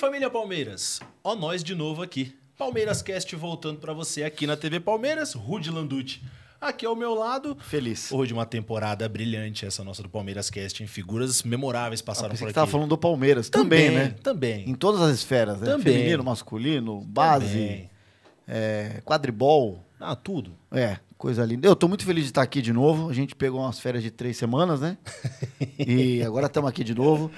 família Palmeiras, ó nós de novo aqui. Palmeiras Cast voltando para você aqui na TV Palmeiras, Rude Landucci. Aqui ao meu lado. Feliz. Hoje uma temporada brilhante, essa nossa do Palmeiras Cast, em figuras memoráveis ah, passaram por aqui. Você tava falando do Palmeiras também, também, né? Também. Em todas as esferas, né? Também. Feminino, masculino, base, é, quadribol. Ah, tudo. É, coisa linda. Eu tô muito feliz de estar aqui de novo. A gente pegou umas férias de três semanas, né? e agora estamos aqui de novo.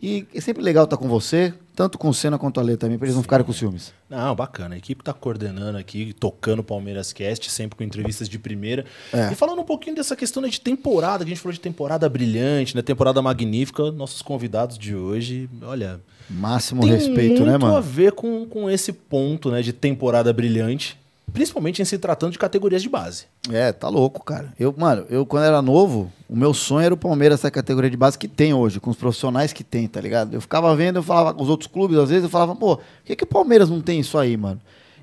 E é sempre legal estar com você, tanto com o Senna quanto a Lê também, para eles não ficarem com ciúmes. Não, bacana. A equipe está coordenando aqui, tocando o Palmeiras Cast, sempre com entrevistas de primeira. É. E falando um pouquinho dessa questão né, de temporada, que a gente falou de temporada brilhante, né, temporada magnífica, nossos convidados de hoje, olha. Máximo respeito, né, mano? Tem muito a ver com, com esse ponto né, de temporada brilhante Principalmente em se tratando de categorias de base. É, tá louco, cara. Eu, mano, eu quando era novo, o meu sonho era o Palmeiras a categoria de base que tem hoje, com os profissionais que tem, tá ligado? Eu ficava vendo, eu falava com os outros clubes, às vezes eu falava, pô, por que, que o Palmeiras não tem isso aí, mano?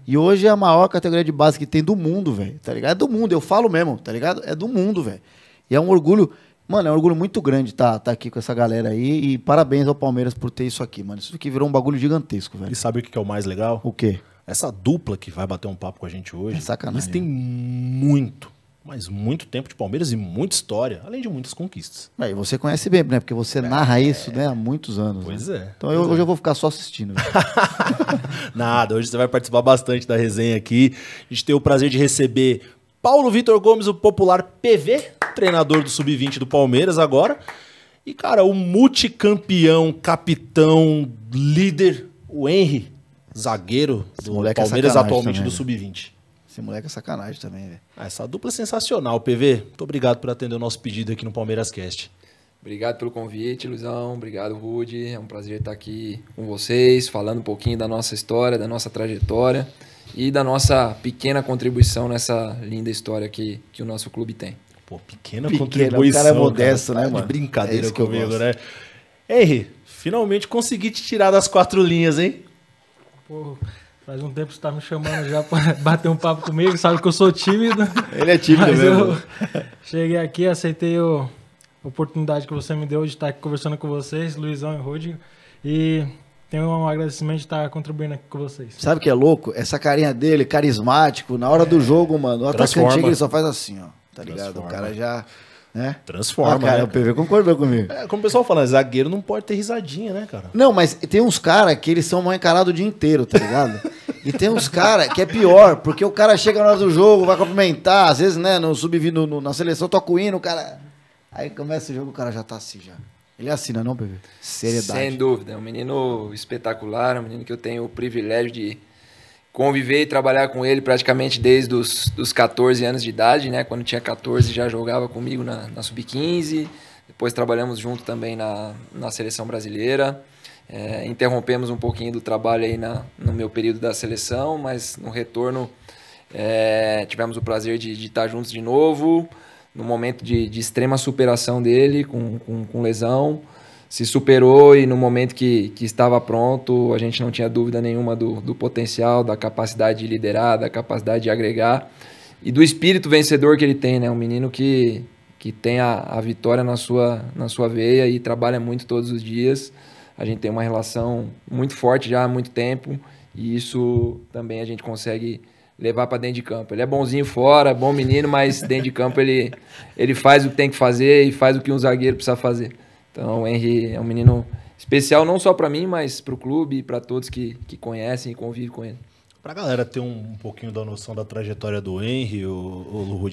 E hoje é a maior categoria de base que tem do mundo, velho, tá ligado? É do mundo, eu falo mesmo, tá ligado? É do mundo, velho. E é um orgulho, mano, é um orgulho muito grande tá, tá aqui com essa galera aí. E parabéns ao Palmeiras por ter isso aqui, mano. Isso aqui virou um bagulho gigantesco, velho. E sabe o que é o mais legal? O quê? Essa dupla que vai bater um papo com a gente hoje, é sacanagem. eles têm né? muito, mas muito tempo de Palmeiras e muita história, além de muitas conquistas. É, e você conhece bem, né? Porque você é, narra isso né, há muitos anos. Né? Pois né? é. Então pois eu, é. hoje eu vou ficar só assistindo. Nada, hoje você vai participar bastante da resenha aqui. A gente tem o prazer de receber Paulo Vitor Gomes, o popular PV, treinador do Sub-20 do Palmeiras agora. E, cara, o multicampeão, capitão, líder, o Henry zagueiro do é Palmeiras, é atualmente também, do Sub-20. Esse moleque é sacanagem também, velho. Ah, essa dupla é sensacional, PV. Muito obrigado por atender o nosso pedido aqui no Palmeiras Cast. Obrigado pelo convite, Luizão. Obrigado, Rude. É um prazer estar aqui com vocês, falando um pouquinho da nossa história, da nossa trajetória e da nossa pequena contribuição nessa linda história que, que o nosso clube tem. Pô, pequena, pequena contribuição. O cara é modesto, cara, né, mano? De brincadeira é comigo, né? Henry, finalmente consegui te tirar das quatro linhas, hein? pô, faz um tempo que você tá me chamando já para bater um papo comigo, sabe que eu sou tímido. Ele é tímido mesmo. cheguei aqui, aceitei o, a oportunidade que você me deu de estar aqui conversando com vocês, Luizão e Rodrigo. E tenho um agradecimento de estar contribuindo aqui com vocês. Sabe o que é louco? Essa carinha dele, carismático, na hora é. do jogo, mano. O atacante chega, ele só faz assim, ó. Tá ligado? Transforma. O cara já né? Transforma. Ah, cara, né? o PV concordou comigo. É, como o pessoal fala, zagueiro não pode ter risadinha, né, cara? Não, mas tem uns caras que eles são mal encarados o dia inteiro, tá ligado? e tem uns caras que é pior, porque o cara chega na hora do jogo, vai cumprimentar, às vezes, né, no sub no na seleção, toca o hino, o cara. Aí começa o jogo, o cara já tá assim já. Ele assina, não, PV? Seriedade. Sem dúvida, é um menino espetacular, é um menino que eu tenho o privilégio de conviver e trabalhar com ele praticamente desde os dos 14 anos de idade, né? Quando tinha 14 já jogava comigo na, na Sub-15. Depois trabalhamos junto também na, na seleção brasileira. É, interrompemos um pouquinho do trabalho aí na, no meu período da seleção, mas no retorno é, tivemos o prazer de, de, estar juntos de novo, no momento de, de extrema superação dele com, com, com lesão se superou e no momento que, que estava pronto, a gente não tinha dúvida nenhuma do, do potencial, da capacidade de liderar, da capacidade de agregar e do espírito vencedor que ele tem, né? Um menino que, que tem a, a vitória na sua, na sua veia e trabalha muito todos os dias. A gente tem uma relação muito forte já há muito tempo e isso também a gente consegue levar para dentro de campo. Ele é bonzinho fora, bom menino, mas dentro de campo ele, ele faz o que tem que fazer e faz o que um zagueiro precisa fazer. Então, o Henry é um menino especial não só para mim, mas para o clube e para todos que, que conhecem e convivem com ele. Para a galera ter um, um, pouquinho da noção da trajetória do Henry, o, o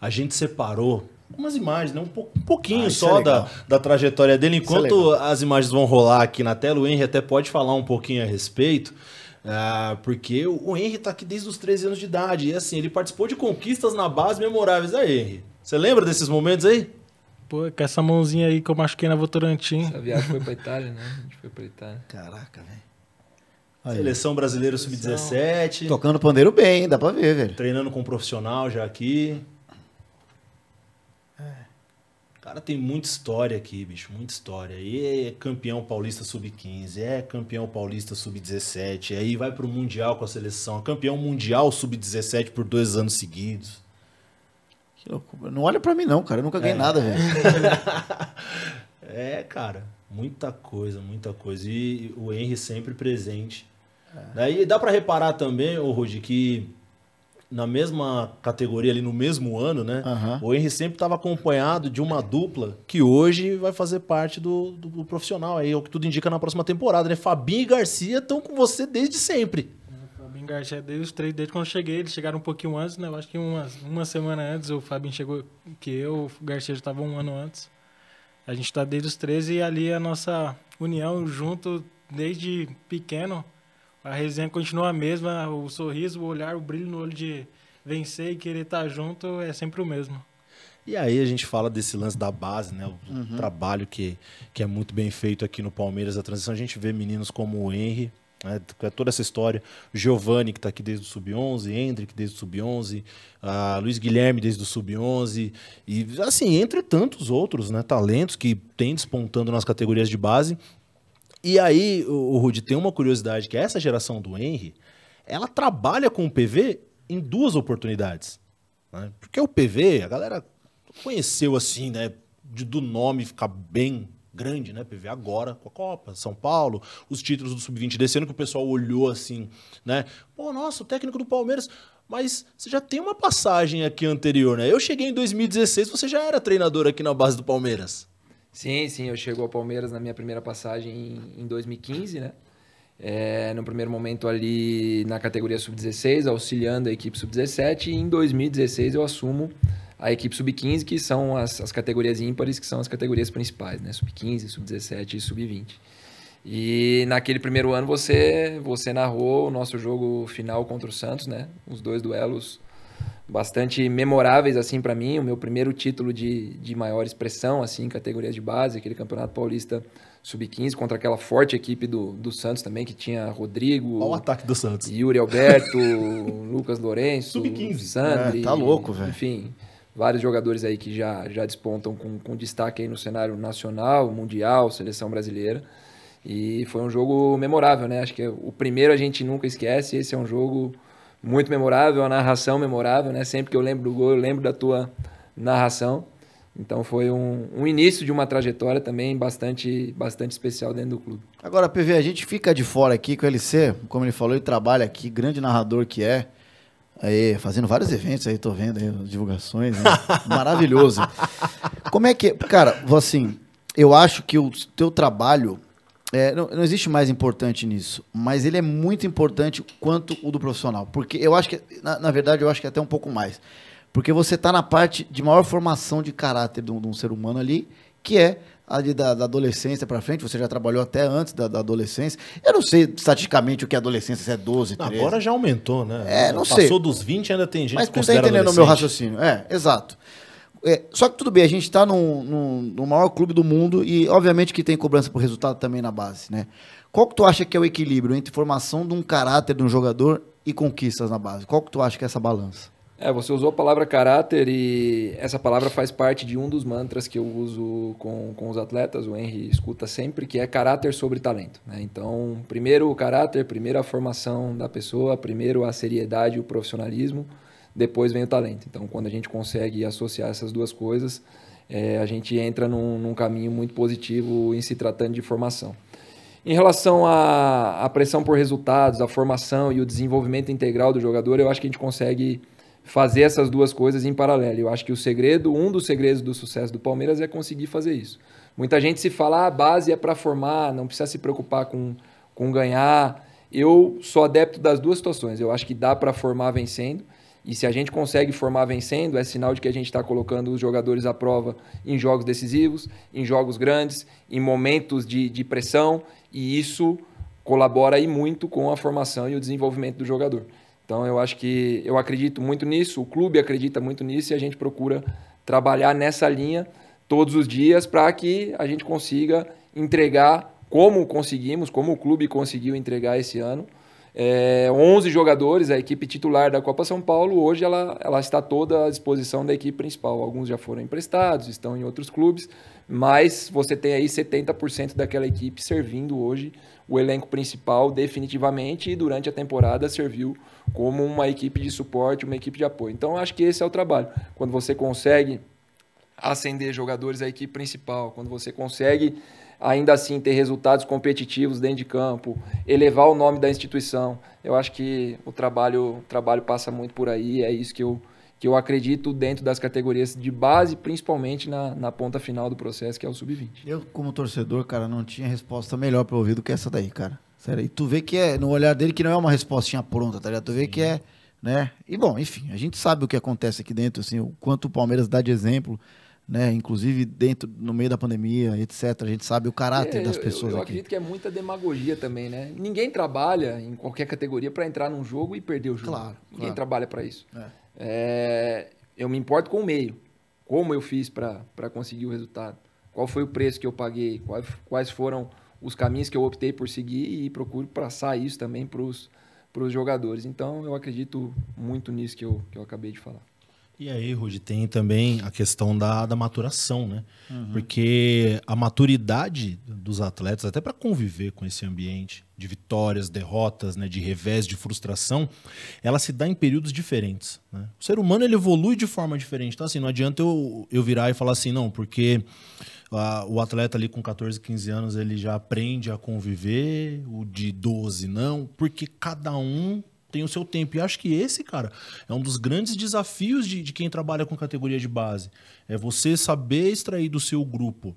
a gente separou umas imagens, né? um, um pouquinho ah, só é da, da trajetória dele. É Enquanto é as imagens vão rolar aqui na tela, o Henry até pode falar um pouquinho a respeito. Ah, porque o Henry tá aqui desde os 13 anos de idade. E assim, ele participou de conquistas na base memoráveis. Aí, Henry, você lembra desses momentos aí? Pô, com essa mãozinha aí que eu machuquei na Votorantim. Essa viagem foi pra Itália, né? A gente foi pra Itália. Caraca, velho. Seleção brasileira sub-17. Tocando pandeiro bem, dá pra ver, velho. Treinando com um profissional já aqui. É. Cara, tem muita história aqui, bicho, muita história. E é campeão paulista sub-15, é campeão paulista sub-17, aí vai pro Mundial com a seleção, é campeão mundial sub-17 por dois anos seguidos. Não olha para mim não, cara. Eu nunca ganhei é. nada, velho. é, cara. Muita coisa, muita coisa. E o Henry sempre presente. É. Daí dá para reparar também, o Rudy, que na mesma categoria ali, no mesmo ano, né? Uhum. O Henry sempre estava acompanhado de uma dupla que hoje vai fazer parte do, do, do profissional aí, é o que tudo indica na próxima temporada, né? Fabinho e Garcia estão com você desde sempre. Garcia desde os três, desde quando eu cheguei, eles chegaram um pouquinho antes, né? Eu acho que uma, uma semana antes, o Fabinho chegou que eu, o Garcia já estava um ano antes. A gente está desde os três e ali a nossa união junto desde pequeno. A resenha continua a mesma, o sorriso, o olhar, o brilho no olho de vencer e querer estar tá junto é sempre o mesmo. E aí a gente fala desse lance da base, né? O uhum. trabalho que, que é muito bem feito aqui no Palmeiras, a transição. A gente vê meninos como o Henry, né, toda essa história, Giovanni, que está aqui desde o Sub-11, Hendrick desde o Sub-11, ah, Luiz Guilherme desde o Sub-11, e assim, entre tantos outros né, talentos que tem despontando nas categorias de base. E aí, o, o Rudy, tem uma curiosidade, que é essa geração do Henry, ela trabalha com o PV em duas oportunidades. Né? Porque o PV, a galera conheceu assim, né, do nome ficar bem grande, né? PV agora com a Copa, São Paulo, os títulos do Sub-20 descendo que o pessoal olhou assim, né? Pô, nossa, o técnico do Palmeiras. Mas você já tem uma passagem aqui anterior, né? Eu cheguei em 2016, você já era treinador aqui na base do Palmeiras. Sim, sim, eu chego ao Palmeiras na minha primeira passagem em 2015, né? É, no primeiro momento ali na categoria sub-16, auxiliando a equipe sub-17, e em 2016 eu assumo a equipe sub-15, que são as, as categorias ímpares, que são as categorias principais, né? Sub-15, sub-17 e sub-20. E naquele primeiro ano você você narrou o nosso jogo final contra o Santos, né? Os dois duelos bastante memoráveis assim para mim, o meu primeiro título de, de maior expressão assim, categoria de base, aquele Campeonato Paulista sub-15 contra aquela forte equipe do, do Santos também que tinha Rodrigo, Olha o ataque do Santos. Yuri Alberto, Lucas Lourenço, sub-15. Santos é, tá louco, velho. Enfim, vários jogadores aí que já, já despontam com, com destaque aí no cenário nacional, mundial, seleção brasileira. E foi um jogo memorável, né? Acho que o primeiro a gente nunca esquece. Esse é um jogo muito memorável, a narração memorável, né? Sempre que eu lembro do gol, eu lembro da tua narração. Então foi um, um, início de uma trajetória também bastante, bastante especial dentro do clube. Agora, PV, a gente fica de fora aqui com o LC, como ele falou, ele trabalha aqui, grande narrador que é. Aí, fazendo vários eventos aí, tô vendo aí, divulgações. Né? Maravilhoso. Como é que. Cara, assim, eu acho que o teu trabalho. É, não, não, existe mais importante nisso, mas ele é muito importante quanto o do profissional. Porque eu acho que, na, na verdade, eu acho que é até um pouco mais. Porque você está na parte de maior formação de caráter de um, de um ser humano ali, que é ali da, da adolescência para frente, você já trabalhou até antes da, da, adolescência. Eu não sei estatisticamente o que é adolescência, se é 12, 13. Agora já aumentou, né? É, não Passou sei. Passou dos 20 ainda tem gente Mas que Mas Mas está entendendo o meu raciocínio. É, exato. É, só que tudo bem, a gente está no maior clube do mundo e obviamente que tem cobrança por resultado também na base, né? Qual que tu acha que é o equilíbrio entre formação de um caráter de um jogador e conquistas na base? Qual que tu acha que é essa balança? É, você usou a palavra caráter e essa palavra faz parte de um dos mantras que eu uso com, com os atletas, o Henry escuta sempre, que é caráter sobre talento. Né? Então, primeiro o caráter, primeiro a formação da pessoa, primeiro a seriedade e o profissionalismo, depois vem o talento. Então, quando a gente consegue associar essas duas coisas, é, a gente entra num, num caminho muito positivo em se tratando de formação. Em relação à pressão por resultados, à formação e o desenvolvimento integral do jogador, eu acho que a gente consegue fazer essas duas coisas em paralelo. Eu acho que o segredo, um dos segredos do sucesso do Palmeiras é conseguir fazer isso. Muita gente se fala, ah, a base é para formar, não precisa se preocupar com, com ganhar. Eu sou adepto das duas situações. Eu acho que dá para formar vencendo. E se a gente consegue formar vencendo, é sinal de que a gente está colocando os jogadores à prova em jogos decisivos, em jogos grandes, em momentos de, de pressão. E isso colabora aí muito com a formação e o desenvolvimento do jogador. Então eu acho que eu acredito muito nisso, o clube acredita muito nisso e a gente procura trabalhar nessa linha todos os dias para que a gente consiga entregar como conseguimos, como o clube conseguiu entregar esse ano. É, 11 jogadores, a equipe titular da Copa São Paulo, hoje ela, ela está toda à disposição da equipe principal. Alguns já foram emprestados, estão em outros clubes, mas você tem aí 70% daquela equipe servindo hoje o elenco principal definitivamente e durante a temporada serviu como uma equipe de suporte, uma equipe de apoio. Então, acho que esse é o trabalho. Quando você consegue acender jogadores à equipe principal, quando você consegue ainda assim ter resultados competitivos dentro de campo, elevar o nome da instituição. Eu acho que o trabalho, o trabalho passa muito por aí, é isso que eu, que eu acredito dentro das categorias de base, principalmente na, na ponta final do processo, que é o sub-20. Eu, como torcedor, cara, não tinha resposta melhor para ouvir do que essa daí, cara. Sério, e tu vê que é, no olhar dele, que não é uma resposta pronta, tá ligado? Tu Sim. vê que é, né? E bom, enfim, a gente sabe o que acontece aqui dentro, assim, o quanto o Palmeiras dá de exemplo, né? Inclusive dentro, no meio da pandemia, etc. A gente sabe o caráter é, das pessoas eu, eu, eu aqui. Eu acredito que é muita demagogia também, né? Ninguém trabalha em qualquer categoria para entrar num jogo e perder o jogo. Claro. Ninguém claro. trabalha para isso. É. É, eu me importo com o meio. Como eu fiz para conseguir o resultado? Qual foi o preço que eu paguei? Quais, quais foram os caminhos que eu optei por seguir e procuro passar isso também para os jogadores. Então, eu acredito muito nisso que eu, que eu acabei de falar. E aí, Rudy, tem também a questão da, da maturação, né? Uhum. Porque a maturidade dos atletas, até para conviver com esse ambiente de vitórias, derrotas, né, de revés, de frustração, ela se dá em períodos diferentes. Né? O ser humano ele evolui de forma diferente. Então, assim, não adianta eu, eu virar e falar assim, não, porque o atleta ali com 14, 15 anos, ele já aprende a conviver, o de 12 não, porque cada um tem o seu tempo. E acho que esse, cara, é um dos grandes desafios de, de quem trabalha com categoria de base. É você saber extrair do seu grupo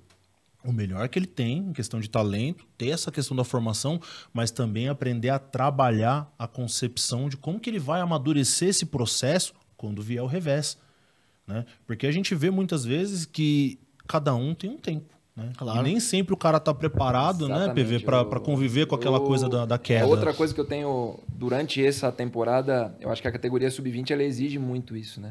o melhor que ele tem em questão de talento, ter essa questão da formação, mas também aprender a trabalhar a concepção de como que ele vai amadurecer esse processo quando vier o revés. Né? Porque a gente vê muitas vezes que cada um tem um tempo. Né? Claro. E nem sempre o cara está preparado, né, Exatamente, né, PV, para conviver com aquela eu, coisa da, da, queda. Outra coisa que eu tenho durante essa temporada, eu acho que a categoria sub-20 ela exige muito isso, né?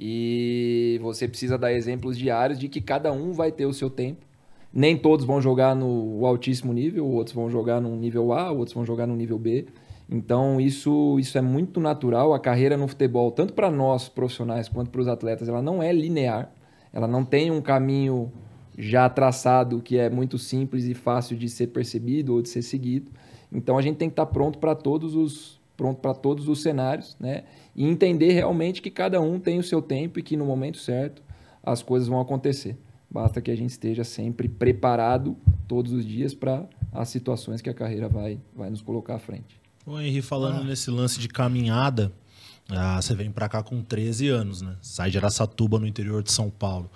E você precisa dar exemplos diários de que cada um vai ter o seu tempo. Nem todos vão jogar no altíssimo nível, outros vão jogar no nível A, outros vão jogar no nível B. Então isso, isso é muito natural. A carreira no futebol, tanto para nós profissionais quanto para os atletas, ela não é linear. Ela não tem um caminho já traçado que é muito simples e fácil de ser percebido ou de ser seguido. Então a gente tem que estar pronto para todos os pronto para todos os cenários, né? E entender realmente que cada um tem o seu tempo e que no momento certo as coisas vão acontecer. Basta que a gente esteja sempre preparado todos os dias para as situações que a carreira vai, vai nos colocar à frente. O Henri, falando ah. nesse lance de caminhada, ah, você vem para cá com 13 anos, né? Sai de Aracatuba, no interior de São Paulo.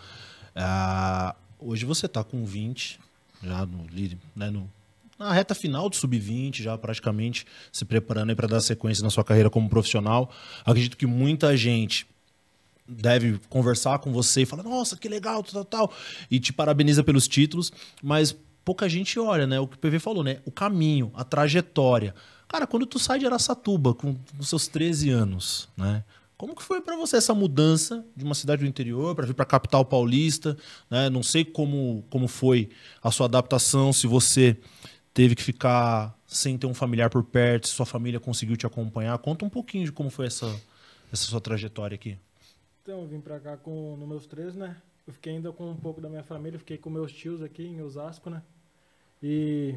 Ah, hoje você está com 20, já no, né, no, na reta final do sub-20, já praticamente se preparando para dar sequência na sua carreira como profissional. Acredito que muita gente deve conversar com você e falar: "Nossa, que legal, tal, tal", e te parabeniza pelos títulos, mas pouca gente olha, né? O que o PV falou, né? O caminho, a trajetória. Cara, quando tu sai de Araçatuba com, seus 13 anos, né? Como que foi para você essa mudança de uma cidade do interior para vir para a capital paulista? Né? Não sei como, como foi a sua adaptação, se você teve que ficar sem ter um familiar por perto, se sua família conseguiu te acompanhar. Conta um pouquinho de como foi essa, essa sua trajetória aqui. Então, eu vim para cá com, nos meus 13, né? Eu fiquei ainda com um pouco da minha família, fiquei com meus tios aqui em Osasco, né? E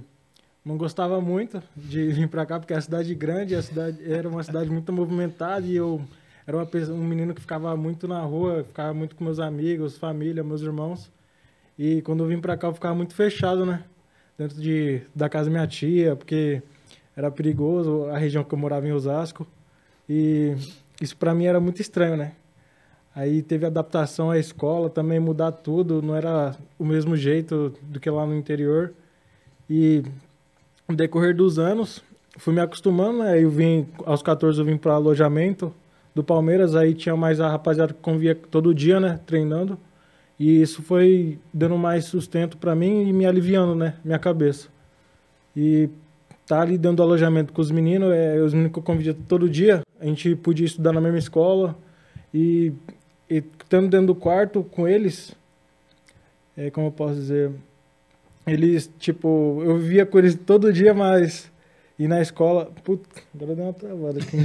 não gostava muito de vir para cá, porque a cidade grande, a cidade era uma cidade muito movimentada e eu era uma, um menino que ficava muito na rua, ficava muito com meus amigos, família, meus irmãos. E quando eu vim para cá, eu ficava muito fechado, né? Dentro de, da casa da minha tia, porque era perigoso a região que eu morava em Osasco. E isso para mim era muito estranho, né? Aí teve adaptação à escola, também mudar tudo, não era o mesmo jeito do que lá no interior. E no decorrer dos anos, fui me acostumando, né? Eu vim, aos 14 eu vim para alojamento do Palmeiras, aí tinha mais a rapaziada que convia todo dia, né? Treinando. E isso foi dando mais sustento para mim e me aliviando, né? Minha cabeça. E tá ali dentro do alojamento com os meninos, é, os meninos que eu convidia todo dia, a gente podia estudar na mesma escola. E, e estando dentro do quarto com eles, é, como eu posso dizer eles, tipo, eu via com eles todo dia, mas. E na escola. Putz, agora deu uma travada aqui.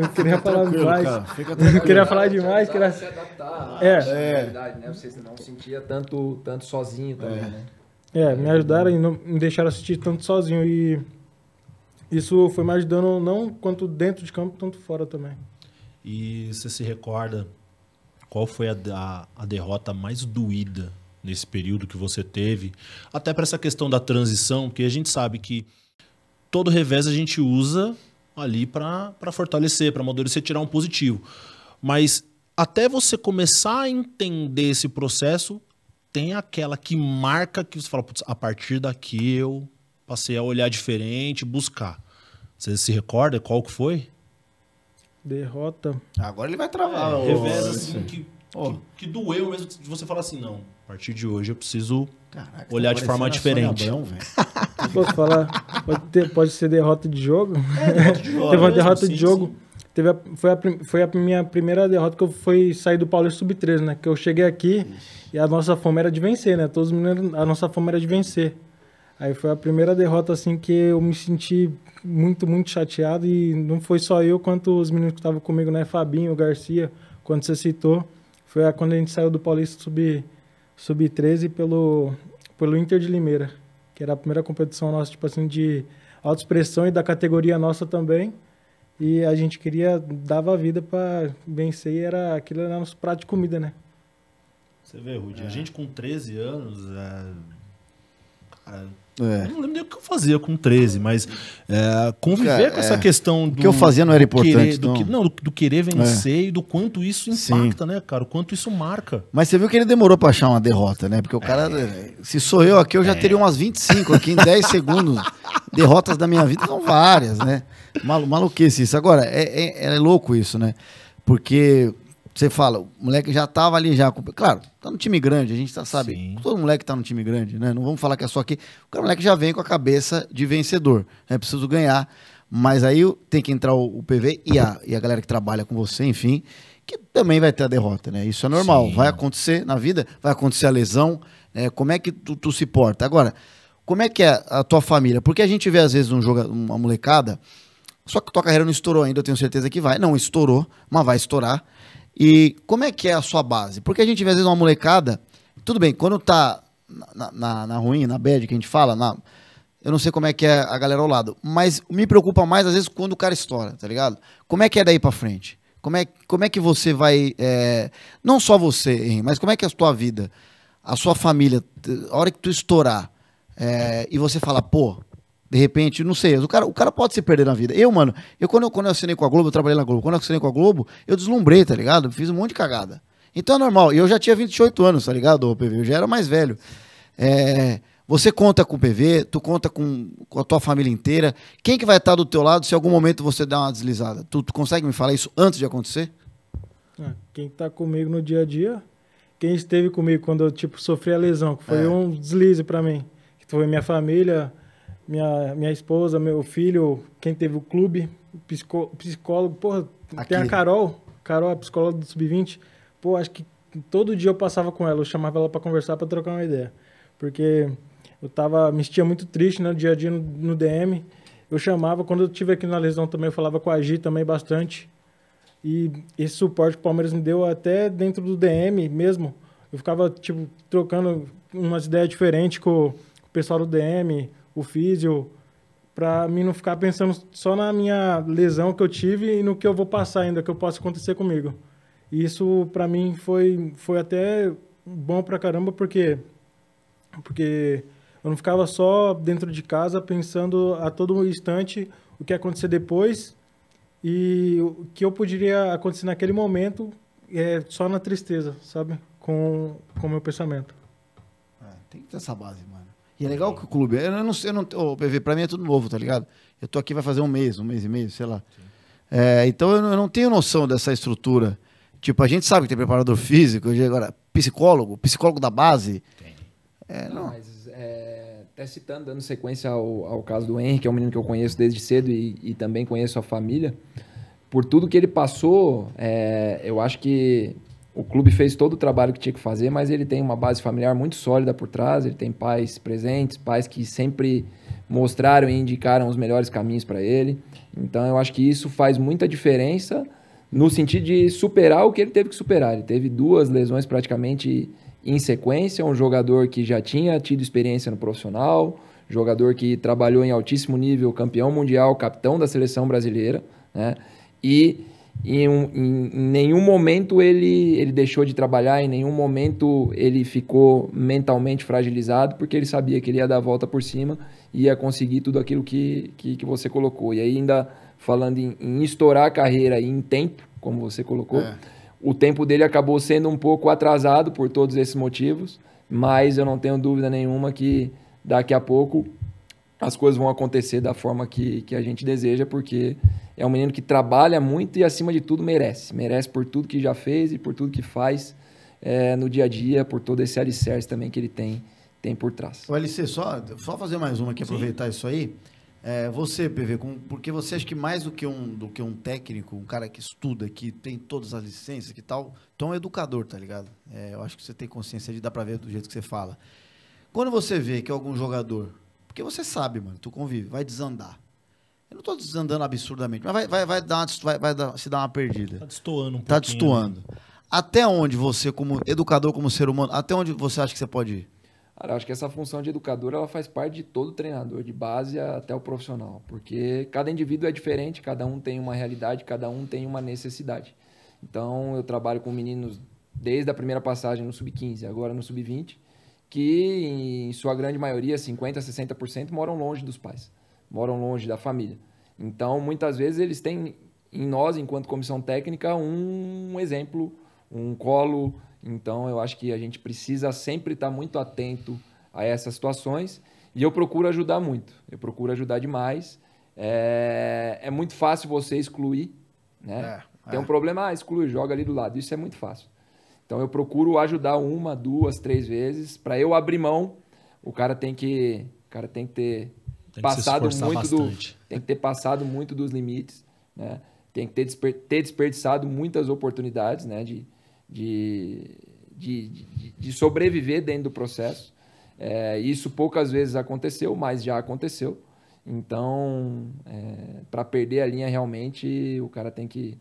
Eu queria falar demais. Eu queria falar demais. Queria se adaptar é. é. Verdade, né? Vocês não sentia tanto, tanto sozinho também, é. né? É, me ajudaram e não me deixaram assistir tanto sozinho. E isso foi me ajudando, não quanto dentro de campo, quanto fora também. E você se recorda qual foi a, a, a derrota mais doída nesse período que você teve, até para essa questão da transição, porque a gente sabe que todo revés a gente usa ali para fortalecer, para amadurecer, tirar um positivo. Mas até você começar a entender esse processo, tem aquela que marca que você fala, putz, a partir daqui eu passei a olhar diferente, buscar. Você se recorda qual que foi? Derrota. Agora ele vai travar. É, revés assim, que, oh. que, que doeu mesmo de você falar assim, não, a partir de hoje eu preciso Caraca, olhar tá de forma diferente. Abrão, Posso falar? Pode, ter, pode, ser derrota de jogo? É, derrota de jogo. Teve uma derrota sim, de jogo. Teve a, foi, a, foi a minha primeira derrota que eu fui sair do Paulista Sub-13, né? Que eu cheguei aqui Ixi. e a nossa fome era de vencer, né? Todos os meninos, a nossa fome era de vencer. Aí foi a primeira derrota, assim, que eu me senti muito, muito chateado. E não foi só eu, quanto os meninos que estavam comigo, né? Fabinho, Garcia, quando você citou. Foi a, quando a gente saiu do Paulista Sub-13 sub-13 pelo, pelo Inter de Limeira, que era a primeira competição nossa, tipo assim, de expressão e da categoria nossa também. E a gente queria, dava a vida para vencer e era, aquilo era nosso prato de comida, né? Você vê, Rudy, é. a gente com 13 anos, é... cara, é, é. não lembro nem o que eu fazia com 13, mas é, conviver com essa é. questão do. O que eu fazia não era importante. Querer, não. Do, que, não, do, do querer vencer é. e do quanto isso impacta, Sim. né, cara? O quanto isso marca. Mas você viu que ele demorou pra achar uma derrota, né? Porque o cara. É. Se sou eu aqui, eu já é. teria umas 25 aqui em 10 segundos. Derrotas da minha vida são várias, né? Malu, maluquice isso. Agora, é, é louco isso, né? Porque você fala, o moleque já estava ali já. Claro, tá no time grande, a gente tá, sabe. Sim. Todo moleque tá no time grande, né? Não vamos falar que é só aqui. O cara, o moleque já vem com a cabeça de vencedor. É né? preciso ganhar. Mas aí tem que entrar o, o PV e a, e a galera que trabalha com você, enfim, que também vai ter a derrota, né? Isso é normal. Sim. Vai acontecer na vida, vai acontecer a lesão. Né? Como é que tu, tu se porta? Agora, como é que é a tua família? Porque a gente vê, às vezes, um jogo, uma molecada. Só que tua carreira não estourou ainda, eu tenho certeza que vai. Não estourou, mas vai estourar. E como é que é a sua base? Porque a gente vê às vezes uma molecada, tudo bem, quando tá na, na, na ruim, na bad que a gente fala, na, eu não sei como é que é a galera ao lado, mas me preocupa mais às vezes quando o cara estoura, tá ligado? Como é que é daí pra frente? Como é, como é que você vai, é, não só você, hein, mas como é que é a sua vida, a sua família, a hora que tu estourar, é, e você fala, pô, de repente, não sei, o cara, o cara pode se perder na vida. Eu, mano, eu quando, eu quando eu assinei com a Globo, eu trabalhei na Globo, quando eu assinei com a Globo, eu deslumbrei, tá ligado? Fiz um monte de cagada. Então é normal, eu já tinha 28 anos, tá ligado, o PV? Eu já era mais velho. É, você conta com o PV, tu conta com, com a tua família inteira. Quem que vai estar do teu lado se em algum momento você dar uma deslizada? Tu, tu consegue me falar isso antes de acontecer? Ah, quem tá comigo no dia a dia, quem esteve comigo quando eu, tipo, sofri a lesão, que foi é. um deslize para mim, que foi minha família, minha, minha esposa, meu filho, quem teve o clube, psicó, psicólogo, porra, Aqui. tem a Carol, Carol, a psicóloga do Sub-20. Pô, acho que todo dia eu passava com ela, eu chamava ela para conversar, para trocar uma ideia. Porque eu tava, me sentia muito triste né, no dia a dia no, no DM. Eu chamava, quando eu tive aqui na lesão também, eu falava com a Gi também bastante. E esse suporte que o Palmeiras me deu até dentro do DM mesmo. Eu ficava, tipo, trocando umas ideias diferentes com o pessoal do DM, o físio, para mim não ficar pensando só na minha lesão que eu tive e no que eu vou passar ainda, que eu possa acontecer comigo. E isso para mim foi foi até bom pra caramba porque porque eu não ficava só dentro de casa pensando a todo instante o que ia acontecer depois e o que eu poderia acontecer naquele momento é só na tristeza, sabe? Com o meu pensamento. É, tem que ter essa base, mano. E é legal uhum. que o clube. Eu não sei, eu não, O PV, pra mim é tudo novo, tá ligado? Eu tô aqui vai fazer um mês, um mês e meio, sei lá. É, então eu não, eu não, tenho noção dessa estrutura. Tipo, a gente sabe que tem preparador físico, agora, psicólogo, psicólogo da base. Tem. É, não. não. Mas, é, até citando, dando sequência ao, ao caso do Henrique, que é um menino que eu conheço desde cedo e, e também conheço a família. Por tudo que ele passou, é, eu acho que o clube fez todo o trabalho que tinha que fazer, mas ele tem uma base familiar muito sólida por trás, ele tem pais presentes, pais que sempre mostraram e indicaram os melhores caminhos para ele. Então eu acho que isso faz muita diferença no sentido de superar o que ele teve que superar. Ele teve duas lesões praticamente em sequência, um jogador que já tinha tido experiência no profissional, jogador que trabalhou em altíssimo nível, campeão mundial, capitão da seleção brasileira, né? E e em, em, nenhum momento ele, ele deixou de trabalhar, em nenhum momento ele ficou mentalmente fragilizado, porque ele sabia que ele ia dar a volta por cima e ia conseguir tudo aquilo que, que, que você colocou. E ainda falando em, em, estourar a carreira em tempo, como você colocou, é. o tempo dele acabou sendo um pouco atrasado por todos esses motivos, mas eu não tenho dúvida nenhuma que daqui a pouco as coisas vão acontecer da forma que, que a gente deseja, porque é um menino que trabalha muito e, acima de tudo, merece. Merece por tudo que já fez e por tudo que faz é, no dia a dia, por todo esse alicerce também que ele tem, tem por trás. O LC, só, só fazer mais uma aqui, aproveitar isso aí. É, você, PV, com, porque você acha que mais do que, um, do que um técnico, um cara que estuda, que tem todas as licenças que tal, então é um educador, tá ligado? É, eu acho que você tem consciência de dar pra ver do jeito que você fala. Quando você vê que algum jogador, porque você sabe, mano, tu convive, vai desandar. Eu não estou desandando absurdamente, mas vai, vai, vai, dar, vai, vai dar, se dar uma perdida. Está destoando um Está destoando. Até onde você, como educador, como ser humano, até onde você acha que você pode ir? Cara, eu acho que essa função de educador ela faz parte de todo treinador, de base até o profissional. Porque cada indivíduo é diferente, cada um tem uma realidade, cada um tem uma necessidade. Então, eu trabalho com meninos desde a primeira passagem no sub-15, agora no sub-20, que em sua grande maioria, 50%, 60%, moram longe dos pais moram longe da família. Então, muitas vezes eles têm em nós, enquanto comissão técnica, um exemplo, um colo. Então, eu acho que a gente precisa sempre estar muito atento a essas situações. E eu procuro ajudar muito, eu procuro ajudar demais. É, é muito fácil você excluir, né? É, é. Tem um problema, ah, exclui, joga ali do lado. Isso é muito fácil. Então, eu procuro ajudar uma, duas, três vezes. Para eu abrir mão, o cara tem que, o cara tem que ter tem passado muito bastante. do, tem que ter passado muito dos limites, né? Tem que ter, desper, ter desperdiçado muitas oportunidades, né? De, de, de, de, de sobreviver dentro do processo. É, isso poucas vezes aconteceu, mas já aconteceu. Então, é, para perder a linha realmente, o cara tem que,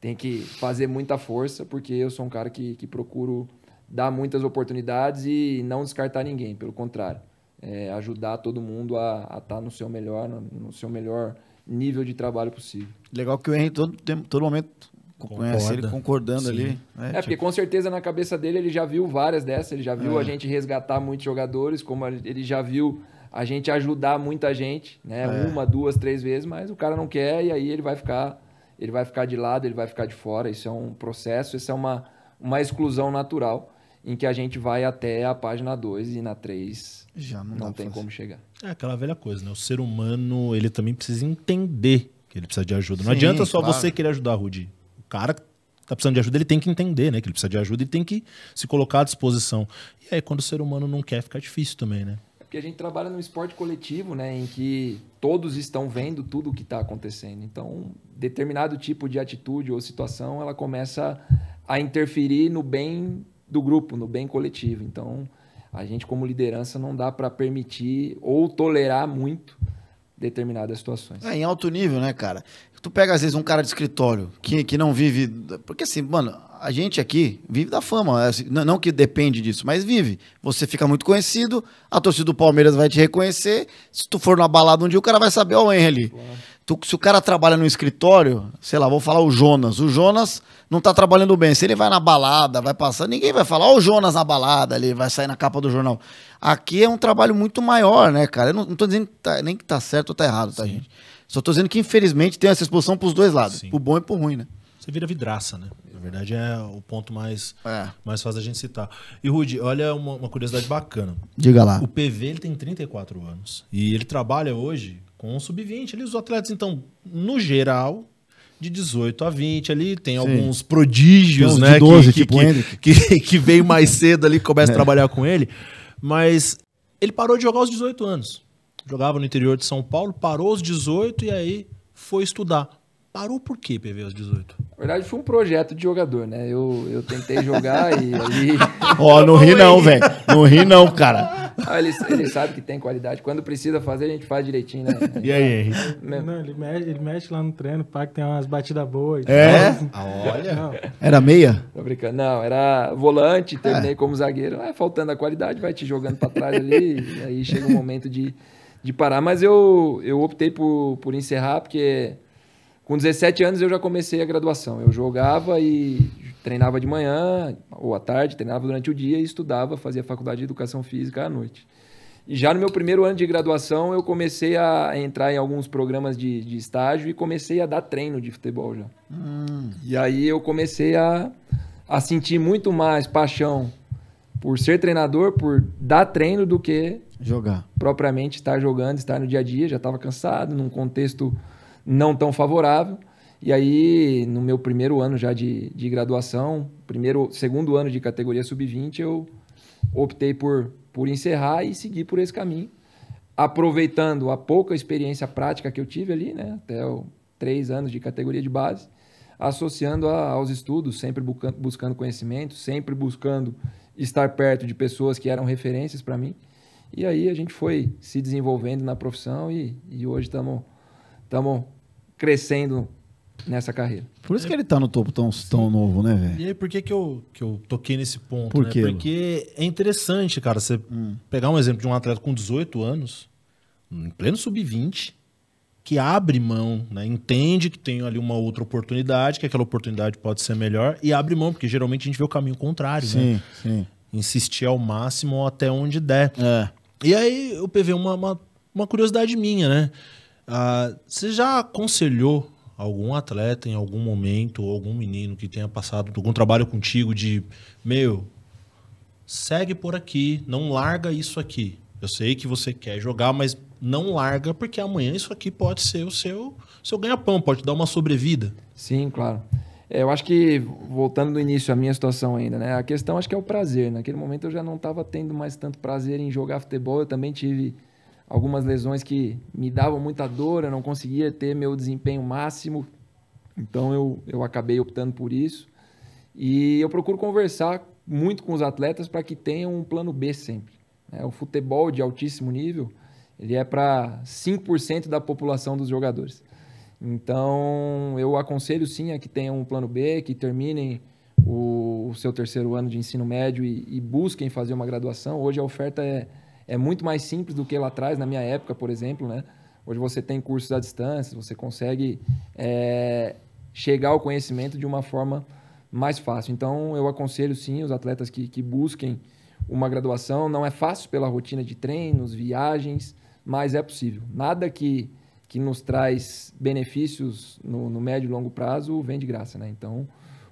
tem que fazer muita força, porque eu sou um cara que, que procuro dar muitas oportunidades e não descartar ninguém, pelo contrário é, ajudar todo mundo a estar tá no seu melhor, no, no, seu melhor nível de trabalho possível. Legal que o Henry todo tempo, todo momento conhece ele concordando Sim. ali. Né? É, tipo... porque com certeza na cabeça dele ele já viu várias dessas, ele já viu é. a gente resgatar muitos jogadores, como ele já viu a gente ajudar muita gente, né? É. Uma, duas, três vezes, mas o cara não quer e aí ele vai ficar, ele vai ficar de lado, ele vai ficar de fora. Isso é um processo, isso é uma, uma exclusão natural em que a gente vai até a página 2 e na 3 Já não, não tem como chegar. É aquela velha coisa, né? O ser humano, ele também precisa entender que ele precisa de ajuda. Não adianta só claro. você querer ajudar, Rudy. O cara tá precisando de ajuda, ele tem que entender, né? Que ele precisa de ajuda, ele tem que se colocar à disposição. E aí, quando o ser humano não quer, fica difícil também, né? É porque a gente trabalha num esporte coletivo, né? Em que todos estão vendo tudo o que está acontecendo. Então, determinado tipo de atitude ou situação, ela começa a interferir no bem do grupo, no bem coletivo. Então, a gente, como liderança, não dá para permitir ou tolerar muito determinadas situações. É, em alto nível, né, cara? Tu pega, às vezes, um cara de escritório que, que não vive. Porque, assim, mano, a gente aqui vive da fama. É assim, não que depende disso, mas vive. Você fica muito conhecido, a torcida do Palmeiras vai te reconhecer. Se tu for numa balada um dia, o cara vai saber, o oh, Henry Claro. Tu, se o cara trabalha no escritório, sei lá, vou falar o Jonas. O Jonas não tá trabalhando bem. Se ele vai na balada, vai passar, ninguém vai falar, ó, o Jonas na balada, ele vai sair na capa do jornal. Aqui é um trabalho muito maior, né, cara? Eu não, não tô dizendo que tá, nem que tá certo ou tá errado, tá, Sim. gente? Só tô dizendo que, infelizmente, tem essa exposição pros dois lados, Sim. pro bom e pro ruim, né? Você vira vidraça, né? Na verdade, é o ponto mais, é. mais fácil a gente citar. E, Rudy, olha uma, uma curiosidade bacana. Diga lá. O PV ele tem 34 anos. E ele trabalha hoje com o sub-20. Ali os atletas, então, no geral, de 18 a 20 ali, tem Sim. alguns prodígios, tem né? De 12, que, tipo que, que, que, veio mais cedo ali, começa é. a trabalhar com ele. Mas ele parou de jogar aos 18 anos. Jogava no interior de São Paulo, parou aos 18 e aí foi estudar. Parou por quê, PV, aos 18? Na verdade, foi um projeto de jogador, né? Eu, eu tentei jogar e ali. Ó, oh, não ri não, velho. Não ri não, cara. Ah, ele, ele sabe que tem qualidade. Quando precisa fazer, a gente faz direitinho, né? E aí, Henrique? Não, ele mexe, ele mexe lá no treino, para que tem umas batidas boas. É? Tal. Ah, olha. Não. Era meia? Tô brincando. Não, era volante, terminei é. como zagueiro. É, faltando a qualidade, vai te jogando para trás ali. aí chega o um momento de, de parar. Mas eu, eu optei por, por encerrar, porque com 17 anos eu já comecei a graduação. Eu jogava e treinava de manhã ou à tarde, treinava durante o dia e estudava, fazia faculdade de educação física à noite. E já no meu primeiro ano de graduação eu comecei a entrar em alguns programas de, de estágio e comecei a dar treino de futebol já. Hum. E aí eu comecei a, a sentir muito mais paixão por ser treinador, por dar treino do que jogar. Propriamente estar jogando, estar no dia a dia. Já estava cansado num contexto não tão favorável. E aí, no meu primeiro ano já de, de graduação, primeiro, segundo ano de categoria sub-20, eu optei por, por encerrar e seguir por esse caminho, aproveitando a pouca experiência prática que eu tive ali, né, até o, três anos de categoria de base, associando a, aos estudos, sempre buscando conhecimento, sempre buscando estar perto de pessoas que eram referências para mim. E aí a gente foi se desenvolvendo na profissão e, e hoje estamos crescendo nessa carreira. Por isso que ele tá no topo tão, tão novo, né, velho? E aí, por que que eu, que eu toquei nesse ponto? Por Né? Porque é interessante, cara, você hum. pegar um exemplo de um atleta com 18 anos, em pleno sub-20, que abre mão, né? Entende que tem ali uma outra oportunidade, que aquela oportunidade pode ser melhor, e abre mão, porque geralmente a gente vê o caminho contrário, né? sim, né? Sim. Insistir ao máximo ou até onde der. É. E aí eu pevei uma, uma, uma curiosidade minha, né? Ah, você já aconselhou algum atleta em algum momento, ou algum menino que tenha passado algum trabalho contigo de, meu, segue por aqui, não larga isso aqui. Eu sei que você quer jogar, mas não larga, porque amanhã isso aqui pode ser o seu, seu ganha-pão, pode dar uma sobrevida. Sim, claro. É, eu acho que, voltando do início, a minha situação ainda, né? A questão acho que é o prazer. Naquele momento eu já não estava tendo mais tanto prazer em jogar futebol, eu também tive algumas lesões que me davam muita dor, eu não conseguia ter meu desempenho máximo. Então eu, eu acabei optando por isso. E eu procuro conversar muito com os atletas para que tenham um plano B sempre. É, o futebol de altíssimo nível, ele é para 5% da população dos jogadores. Então, eu aconselho sim a que tenham um plano B, que terminem o, o seu terceiro ano de ensino médio e, e busquem fazer uma graduação. Hoje a oferta é, é muito mais simples do que lá atrás, na minha época, por exemplo, né? Hoje você tem cursos à distância, você consegue é, chegar ao conhecimento de uma forma mais fácil. Então, eu aconselho sim os atletas que, que busquem uma graduação. Não é fácil pela rotina de treinos, viagens, mas é possível. Nada que, que nos traz benefícios no, no médio e longo prazo vem de graça, né? Então,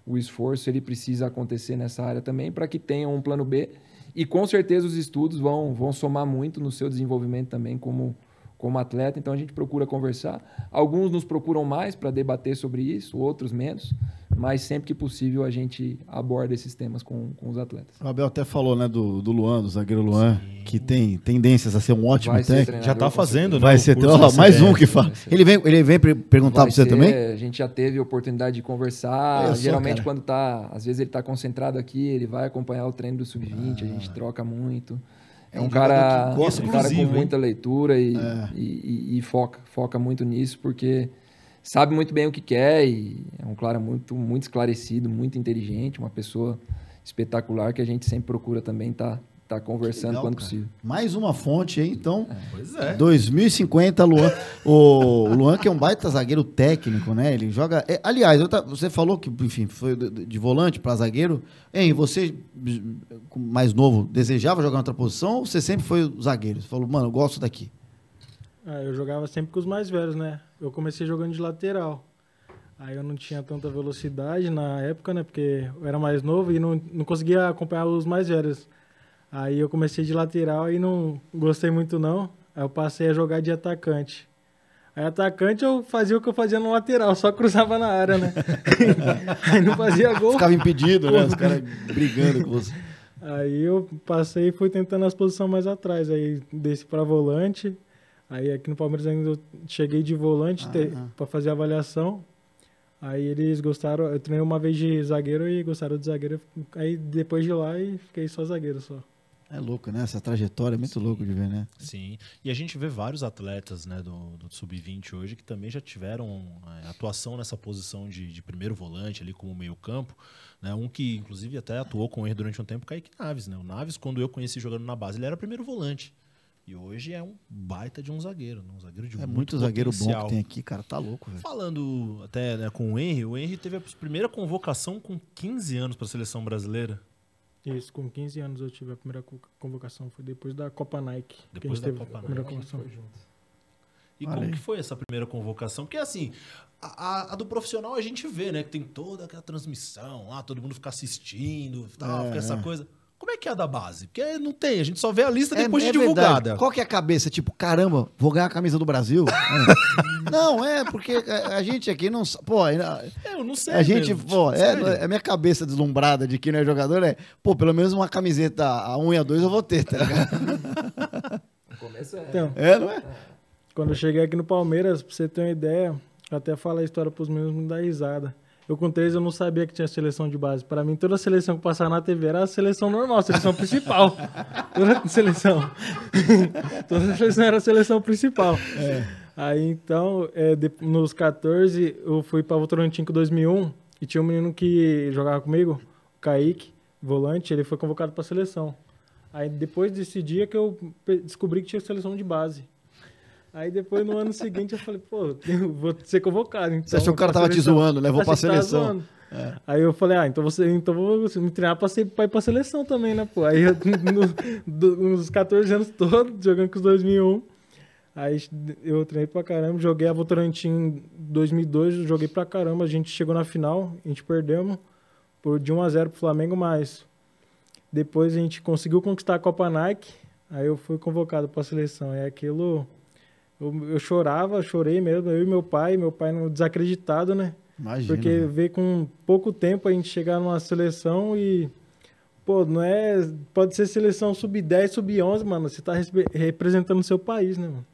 o esforço ele precisa acontecer nessa área também para que tenham um plano B e com certeza os estudos vão, vão somar muito no seu desenvolvimento também como, como atleta. Então a gente procura conversar. Alguns nos procuram mais para debater sobre isso, outros menos mas sempre que possível a gente aborda esses temas com, com os atletas. O Abel até falou, né, do, do Luan, do zagueiro Luan, Sim. que tem tendências a ser um ótimo vai técnico. Já está fazendo, né? Vai ser, ó, mais um que fala. Ele vem, ele vem perguntar para você ser, também? A gente já teve oportunidade de conversar, geralmente quando está às vezes ele está concentrado aqui, ele vai acompanhar o treino do sub-20, ah. a gente troca muito. É, é um, cara, gosta, é um cara com hein? muita leitura e, é. e, e, e foca, foca muito nisso, porque sabe muito bem o que quer e é um Clara muito, muito esclarecido, muito inteligente, uma pessoa espetacular que a gente sempre procura também estar tá, tá conversando legal, quando cara. possível. Mais uma fonte, hein? Então, é. Pois é. 2050, Luan. o Luan, que é um baita zagueiro técnico, né? Ele joga. É, aliás, tá, você falou que, enfim, foi de, de volante para zagueiro. Hein, você, mais novo, desejava jogar em outra posição ou você sempre foi zagueiro? Você falou, mano, eu gosto daqui. Ah, eu jogava sempre com os mais velhos, né? Eu comecei jogando de lateral. Aí eu não tinha tanta velocidade na época, né? Porque eu era mais novo e não, não conseguia acompanhar os mais velhos. Aí eu comecei de lateral e não gostei muito não. Aí eu passei a jogar de atacante. Aí atacante eu fazia o que eu fazia no lateral, só cruzava na área, né? aí não fazia gol. Ficava impedido, né? Os caras brigando com você. Aí eu passei e fui tentando as posições mais atrás. Aí desci para volante, Aí aqui no Palmeiras ainda eu cheguei de volante ah, ah. para fazer avaliação. Aí eles gostaram, eu treinei uma vez de zagueiro e gostaram de zagueiro. Aí depois de lá e fiquei só zagueiro só. É louco, né? Essa trajetória é muito Sim. louco de ver, né? Sim. E a gente vê vários atletas né, do, do Sub-20 hoje que também já tiveram é, atuação nessa posição de, de, primeiro volante ali como meio-campo. Né? Um que, inclusive, até atuou com ele durante um tempo, Kaique Naves, né? O Naves, quando eu conheci jogando na base, ele era primeiro volante. E hoje é um baita de um zagueiro, né? um zagueiro de É muito, muito zagueiro bom que tem aqui, cara, tá louco, velho. Falando até né, com o Henry, o Henry teve a primeira convocação com 15 anos para a seleção brasileira. Isso, com 15 anos eu tive a primeira convocação, foi depois da Copa Nike. Depois da Copa Nike. Convocação. E Valeu. como que foi essa primeira convocação? Porque assim, a, a, a, do profissional a gente vê, né? Que tem toda aquela transmissão lá, ah, todo mundo fica assistindo, tal, é, fica essa é. coisa. Como é que é a da base? Porque não tem, a gente só vê a lista é, depois é, de divulgada. Verdade. Qual que é a cabeça? Tipo, caramba, vou ganhar a camisa do Brasil? não, é, porque a, gente aqui não. Pô, ainda, eu não sei. A gente, pô, é, é, minha cabeça deslumbrada de que não é jogador, é. Pô, pelo menos uma camiseta a 1 e a 2 eu vou ter, tá ligado? começo é. Então, é, não é? é? Quando eu cheguei aqui no Palmeiras, pra você ter uma ideia, até falar a história pros meninos me dá risada. Eu com 13 eu não sabia que tinha seleção de base. Para mim, toda seleção que passava na TV era a seleção normal, a seleção principal. toda seleção. toda seleção era a seleção principal. É. Aí então, é, de, nos 14, eu fui para Votorantim com 2001 e tinha um menino que jogava comigo, o Kaique, volante, ele foi convocado para a seleção. Aí depois desse dia que eu descobri que tinha seleção de base. Aí depois, no ano seguinte, eu falei, pô, eu vou ser convocado. Então, você achou que o cara tava seleção. te zoando, né? Vou pra assim, seleção. É. Aí eu falei, ah, então você então vou me treinar pra, ser, pra ir pra seleção também, né, pô? Aí eu, no, 14 anos todos, jogando com os 2001, aí eu treinei pra caramba, joguei a Votorantim em 2002, joguei pra caramba, a gente chegou na final, a gente perdemos por de 1 a 0 pro Flamengo, mas depois a gente conseguiu conquistar a Copa Nike, aí eu fui convocado pra seleção, é aquilo eu, eu chorava, chorei mesmo, eu e meu pai, meu pai não desacreditado, né? Imagina. Porque né? ver com pouco tempo a gente chegar numa seleção e pô, não é, pode ser seleção sub-10, sub-11, mano, você tá representando o seu país, né, mano?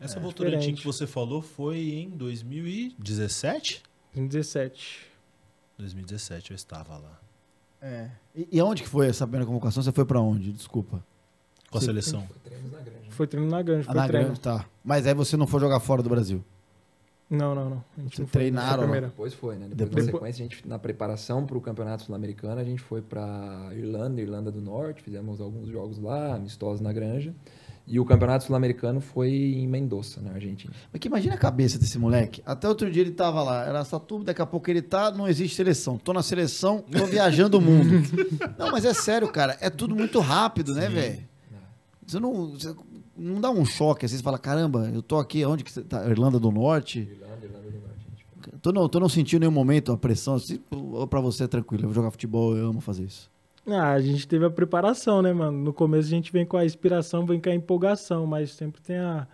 Essa é, Votorantim que você falou foi em 2017? 2017. 2017 eu estava lá. É. E, e onde que foi essa primeira convocação? Você foi para onde? Desculpa. Com a seleção. Foi treino na grande. Foi treino na grande. Ah, na treino. grande, tá. Mas aí você não foi jogar fora do Brasil? Não, não, não. A gente não treinaram? Foi Depois foi, né? Depois, Depois, na sequência, a gente, na preparação para o Campeonato Sul-Americano, a gente foi para Irlanda, Irlanda do Norte, fizemos alguns jogos lá, amistosos na granja. E o Campeonato Sul-Americano foi em Mendoza, na Argentina. Mas que imagina a cabeça desse moleque. Até outro dia ele tava lá, era Saturno. daqui a pouco ele tá, não existe seleção. Tô na seleção, tô viajando o mundo. não, mas é sério, cara, é tudo muito rápido, né, velho? Você não, você não dá um choque, às assim, vezes fala, caramba, eu tô aqui, onde que você tá? Irlanda do Norte? Irlanda, Irlanda do Norte. Gente. Tô não, tô não sentindo nenhum momento a pressão, assim, pra você é tranquilo, eu vou jogar futebol, eu amo fazer isso. Ah, a gente teve a preparação, né, mano? No começo a gente vem com a inspiração, vem com a empolgação, mas sempre tem a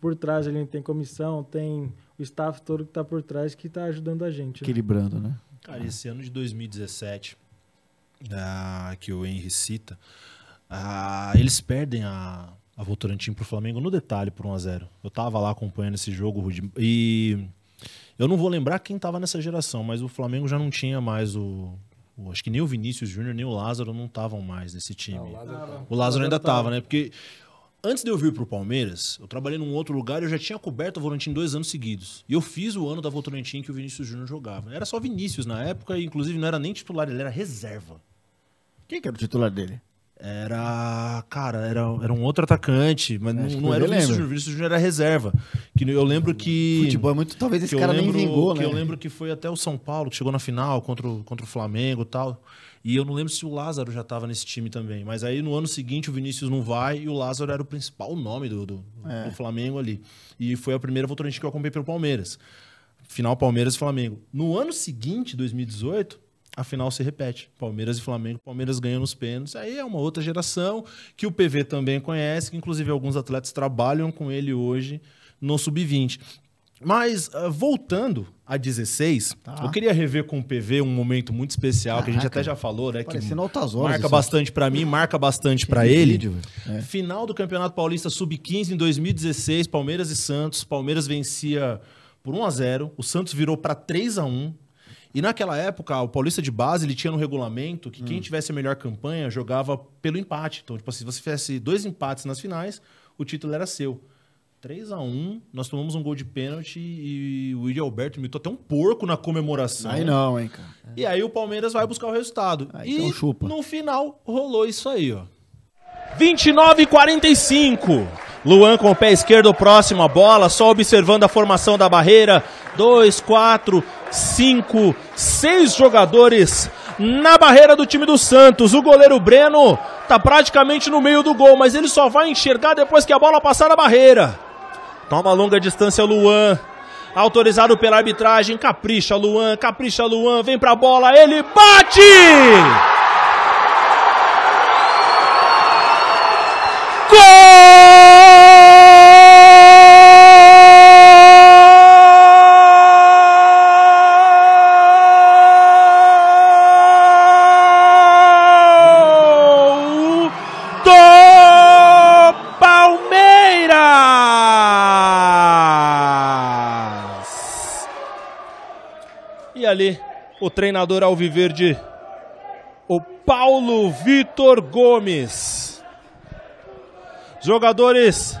por trás ali, tem comissão, tem o staff todo que tá por trás que tá ajudando a gente. Né? Equilibrando, né? né? Cara, esse ano de 2017, ah, que o Henry cita, ah, eles perdem a, a Votorantim pro Flamengo no detalhe por 1x0. Eu tava lá acompanhando esse jogo, Rudy, e eu não vou lembrar quem tava nessa geração, mas o Flamengo já não tinha mais o. o acho que nem o Vinícius Júnior, nem o Lázaro não estavam mais nesse time. Não, ah, o, Lázaro, o, Lázaro, ainda tava, tava, né? Porque antes de eu vir pro Palmeiras, eu trabalhei num outro lugar e eu já tinha coberto a Votorantim dois anos seguidos. E eu fiz o ano da Votorantim que o Vinícius Júnior jogava. Era só Vinícius na época, e inclusive não era nem titular, ele era reserva. Quem que era o titular dele? Era. Cara, era, era um outro atacante, mas não, não era o Vinícius Júnior. Vinícius Júnior era reserva. Que eu lembro que. Futebol é muito. Talvez esse cara lembro, nem vingou, que né? Eu lembro que foi até o São Paulo, que chegou na final contra o, contra o Flamengo e tal. E eu não lembro se o Lázaro já estava nesse time também. Mas aí no ano seguinte o Vinícius não vai e o Lázaro era o principal nome do, do, é. do Flamengo ali. E foi a primeira Votorantim que eu acompanhei pelo Palmeiras. Final Palmeiras e Flamengo. No ano seguinte, 2018, a final se repete. Palmeiras e Flamengo, Palmeiras ganha nos pênaltis. Aí é uma outra geração que o PV também conhece, que inclusive alguns atletas trabalham com ele hoje no sub-20. Mas uh, voltando a 16, tá. eu queria rever com o PV um momento muito especial, Caraca. que a gente até já falou, né? que altas horas. Marca assim. bastante para mim, marca bastante para ele. é. Final do Campeonato Paulista Sub-15 em 2016, Palmeiras e Santos. Palmeiras vencia por 1 a 0 o Santos virou para 3 a 1 e naquela época, o Paulista de Base, ele tinha no regulamento que hum. quem tivesse a melhor campanha jogava pelo empate. Então, tipo, assim, se você fizesse dois empates nas finais, o título era seu. 3 a 1 nós tomamos um gol de pênalti e o William Alberto imitou até um porco na comemoração. Aí não, hein, cara. E aí o Palmeiras vai buscar o resultado. Aí, ah, então e então chupa. no final rolou isso aí, ó. 29 e 45. Luan com o pé esquerdo próximo à bola, só observando a formação da barreira. 2, 4, cinco, seis jogadores na barreira do time do Santos. O goleiro Breno tá praticamente no meio do gol, mas ele só vai enxergar depois que a bola passar a barreira. Toma longa distância Luan. Autorizado pela arbitragem, capricha Luan, capricha Luan, vem pra bola, ele bate! treinador alviverde, o Paulo Vitor Gomes. Jogadores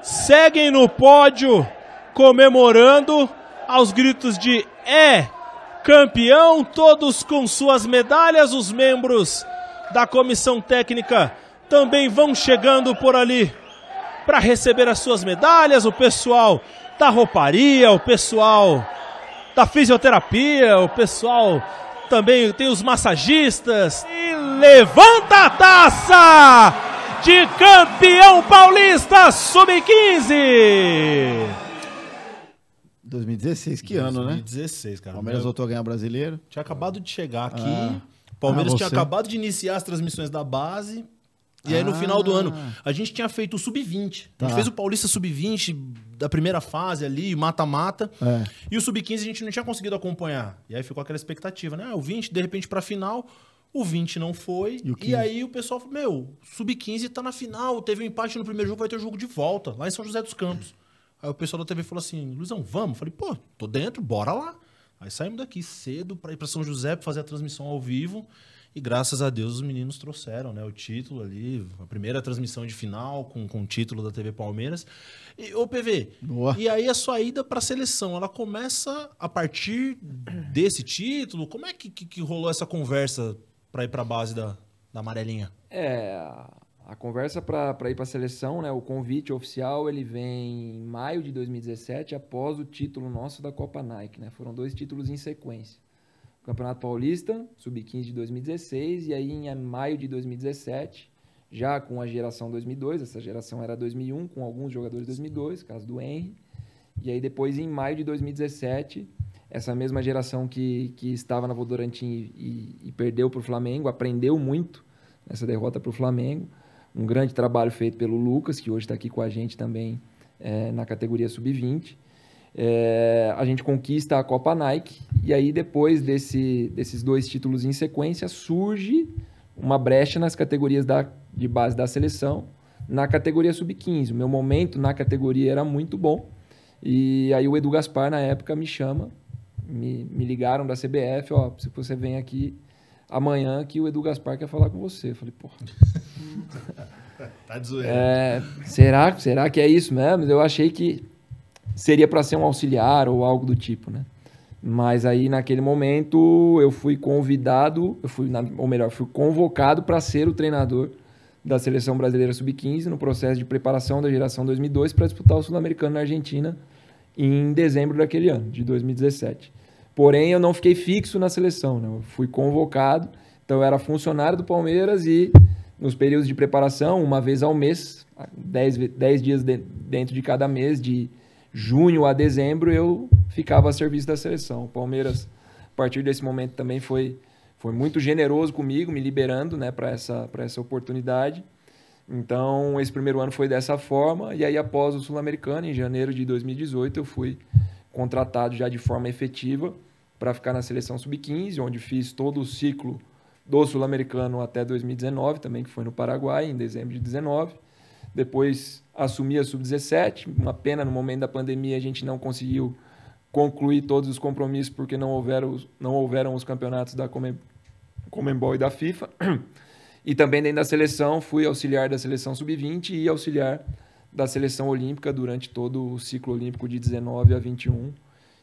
seguem no pódio comemorando aos gritos de é campeão, todos com suas medalhas, os membros da comissão técnica também vão chegando por ali para receber as suas medalhas, o pessoal da rouparia, o pessoal da fisioterapia, o pessoal também tem os massagistas. E levanta a taça de campeão paulista sub-15. 2016, que 2016, ano, né? 2016, cara. Palmeiras voltou a ganhar brasileiro. Tinha acabado de chegar aqui. Ah. Palmeiras ah, tinha acabado de iniciar as transmissões da base. E aí ah. no final do ano, ah. a gente tinha feito o sub-20. Tá. A gente tá. fez o Paulista sub-20 da primeira fase ali, mata-mata. É. E o sub-15 a gente não tinha conseguido acompanhar. E aí ficou aquela expectativa, né? Ah, o 20, de repente, pra final. O 20 não foi. E, e aí o pessoal falou: Meu, sub-15 tá na final. Teve um empate no primeiro jogo, vai ter o jogo de volta, lá em São José dos Campos. Aí o pessoal da TV falou assim: Luizão, vamos? Falei: Pô, tô dentro, bora lá. Aí saímos daqui cedo para ir para São José pra fazer a transmissão ao vivo. E graças a Deus os meninos trouxeram né, o título ali, a primeira transmissão de final com, com o título da TV Palmeiras. E, ô PV, Boa. e aí a sua ida para a seleção, ela começa a partir desse título? Como é que, que, que rolou essa conversa para ir para a base da, da amarelinha? É, a conversa para ir para a seleção, né, o convite oficial, ele vem em maio de 2017, após o título nosso da Copa Nike. Né, foram dois títulos em sequência. Campeonato Paulista, sub-15 de 2016, e aí em maio de 2017, já com a geração 2002, essa geração era 2001, com alguns jogadores 2002, caso do Henry. E aí depois em maio de 2017, essa mesma geração que, que estava na Votorantim e, e, e perdeu para o Flamengo, aprendeu muito nessa derrota para o Flamengo. Um grande trabalho feito pelo Lucas, que hoje está aqui com a gente também é, na categoria sub-20. É, a gente conquista a Copa Nike e aí depois desse, desses dois títulos em sequência surge uma brecha nas categorias da, de base da seleção na categoria sub-15. O meu momento na categoria era muito bom e aí o Edu Gaspar na época me chama, me, me ligaram da CBF, ó, se você vem aqui amanhã que o Edu Gaspar quer falar com você. Eu falei, porra... tá de zoeira. É, será, será que é isso mesmo? Eu achei que seria para ser um auxiliar ou algo do tipo, né? Mas aí naquele momento eu fui convidado, eu fui, ou melhor, fui convocado para ser o treinador da seleção brasileira sub-15 no processo de preparação da geração 2002 para disputar o sul-americano na Argentina em dezembro daquele ano, de 2017. Porém, eu não fiquei fixo na seleção, né? Eu fui convocado, então eu era funcionário do Palmeiras e nos períodos de preparação, uma vez ao mês, 10 dias de, dentro de cada mês de junho a dezembro eu ficava a serviço da seleção. O Palmeiras, a partir desse momento, também foi, foi muito generoso comigo, me liberando né, para essa, para essa oportunidade. Então, esse primeiro ano foi dessa forma. E aí, após o Sul-Americano, em janeiro de 2018, eu fui contratado já de forma efetiva para ficar na seleção sub-15, onde fiz todo o ciclo do Sul-Americano até 2019, também que foi no Paraguai, em dezembro de 19 depois assumi a sub-17. Uma pena, no momento da pandemia, a gente não conseguiu concluir todos os compromissos porque não houveram, não houveram os campeonatos da Comembol e da FIFA. E também dentro da seleção, fui auxiliar da seleção sub-20 e auxiliar da seleção olímpica durante todo o ciclo olímpico de 19 a 21,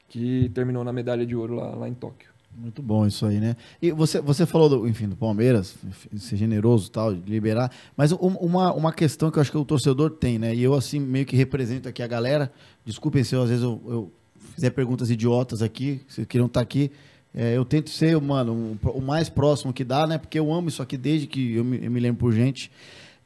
que terminou na medalha de ouro lá, lá em Tóquio. Muito bom isso aí, né? E você, você falou, do, enfim, do Palmeiras, ser generoso e tal, liberar, mas um, uma, uma questão que eu acho que o torcedor tem, né? E eu, assim, meio que represento aqui a galera. Desculpem se eu, às vezes eu, eu fizer perguntas idiotas aqui, se queriam estar tá aqui. É, eu tento ser, mano, um, o mais próximo que dá, né? Porque eu amo isso aqui desde que eu me, eu me lembro por gente.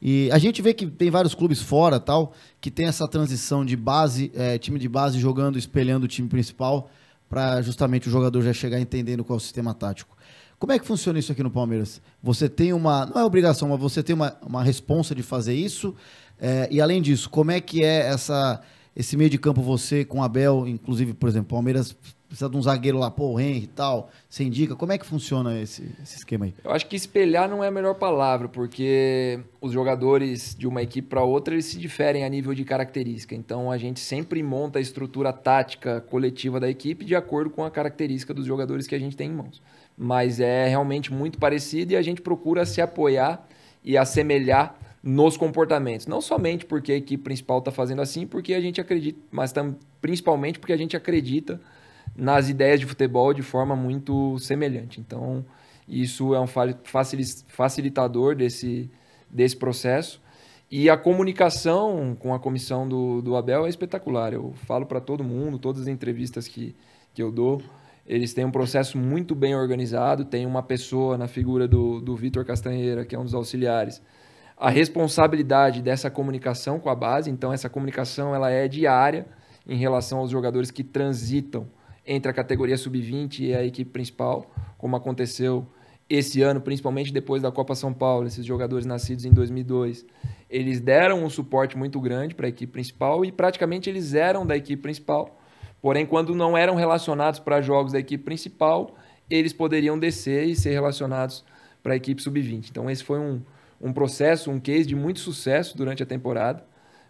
E a gente vê que tem vários clubes fora, tal, que tem essa transição de base, é, time de base jogando, espelhando o time principal para justamente o jogador já chegar entendendo qual é o sistema tático. Como é que funciona isso aqui no Palmeiras? Você tem uma. Não é obrigação, mas você tem uma, uma responsa de fazer isso. É, e além disso, como é que é essa, esse meio de campo você com Abel, inclusive, por exemplo, Palmeiras precisa de um zagueiro lá, pô, o Henry e tal, você indica? Como é que funciona esse, esse esquema aí? Eu acho que espelhar não é a melhor palavra, porque os jogadores de uma equipe para outra, eles se diferem a nível de característica. Então, a gente sempre monta a estrutura tática coletiva da equipe de acordo com a característica dos jogadores que a gente tem em mãos. Mas é realmente muito parecido e a gente procura se apoiar e assemelhar nos comportamentos. Não somente porque a equipe principal está fazendo assim, porque a gente acredita, mas principalmente porque a gente acredita nas ideias de futebol de forma muito semelhante. Então, isso é um facilitador desse, desse processo. E a comunicação com a comissão do, do Abel é espetacular. Eu falo para todo mundo, todas as entrevistas que, que eu dou, eles têm um processo muito bem organizado. Tem uma pessoa na figura do, do Vitor Castanheira, que é um dos auxiliares, a responsabilidade dessa comunicação com a base. Então, essa comunicação ela é diária em relação aos jogadores que transitam entre a categoria sub-20 e a equipe principal, como aconteceu esse ano, principalmente depois da Copa São Paulo, esses jogadores nascidos em 2002, eles deram um suporte muito grande para a equipe principal e praticamente eles eram da equipe principal. Porém, quando não eram relacionados para jogos da equipe principal, eles poderiam descer e ser relacionados para a equipe sub-20. Então, esse foi um, um processo, um case de muito sucesso durante a temporada.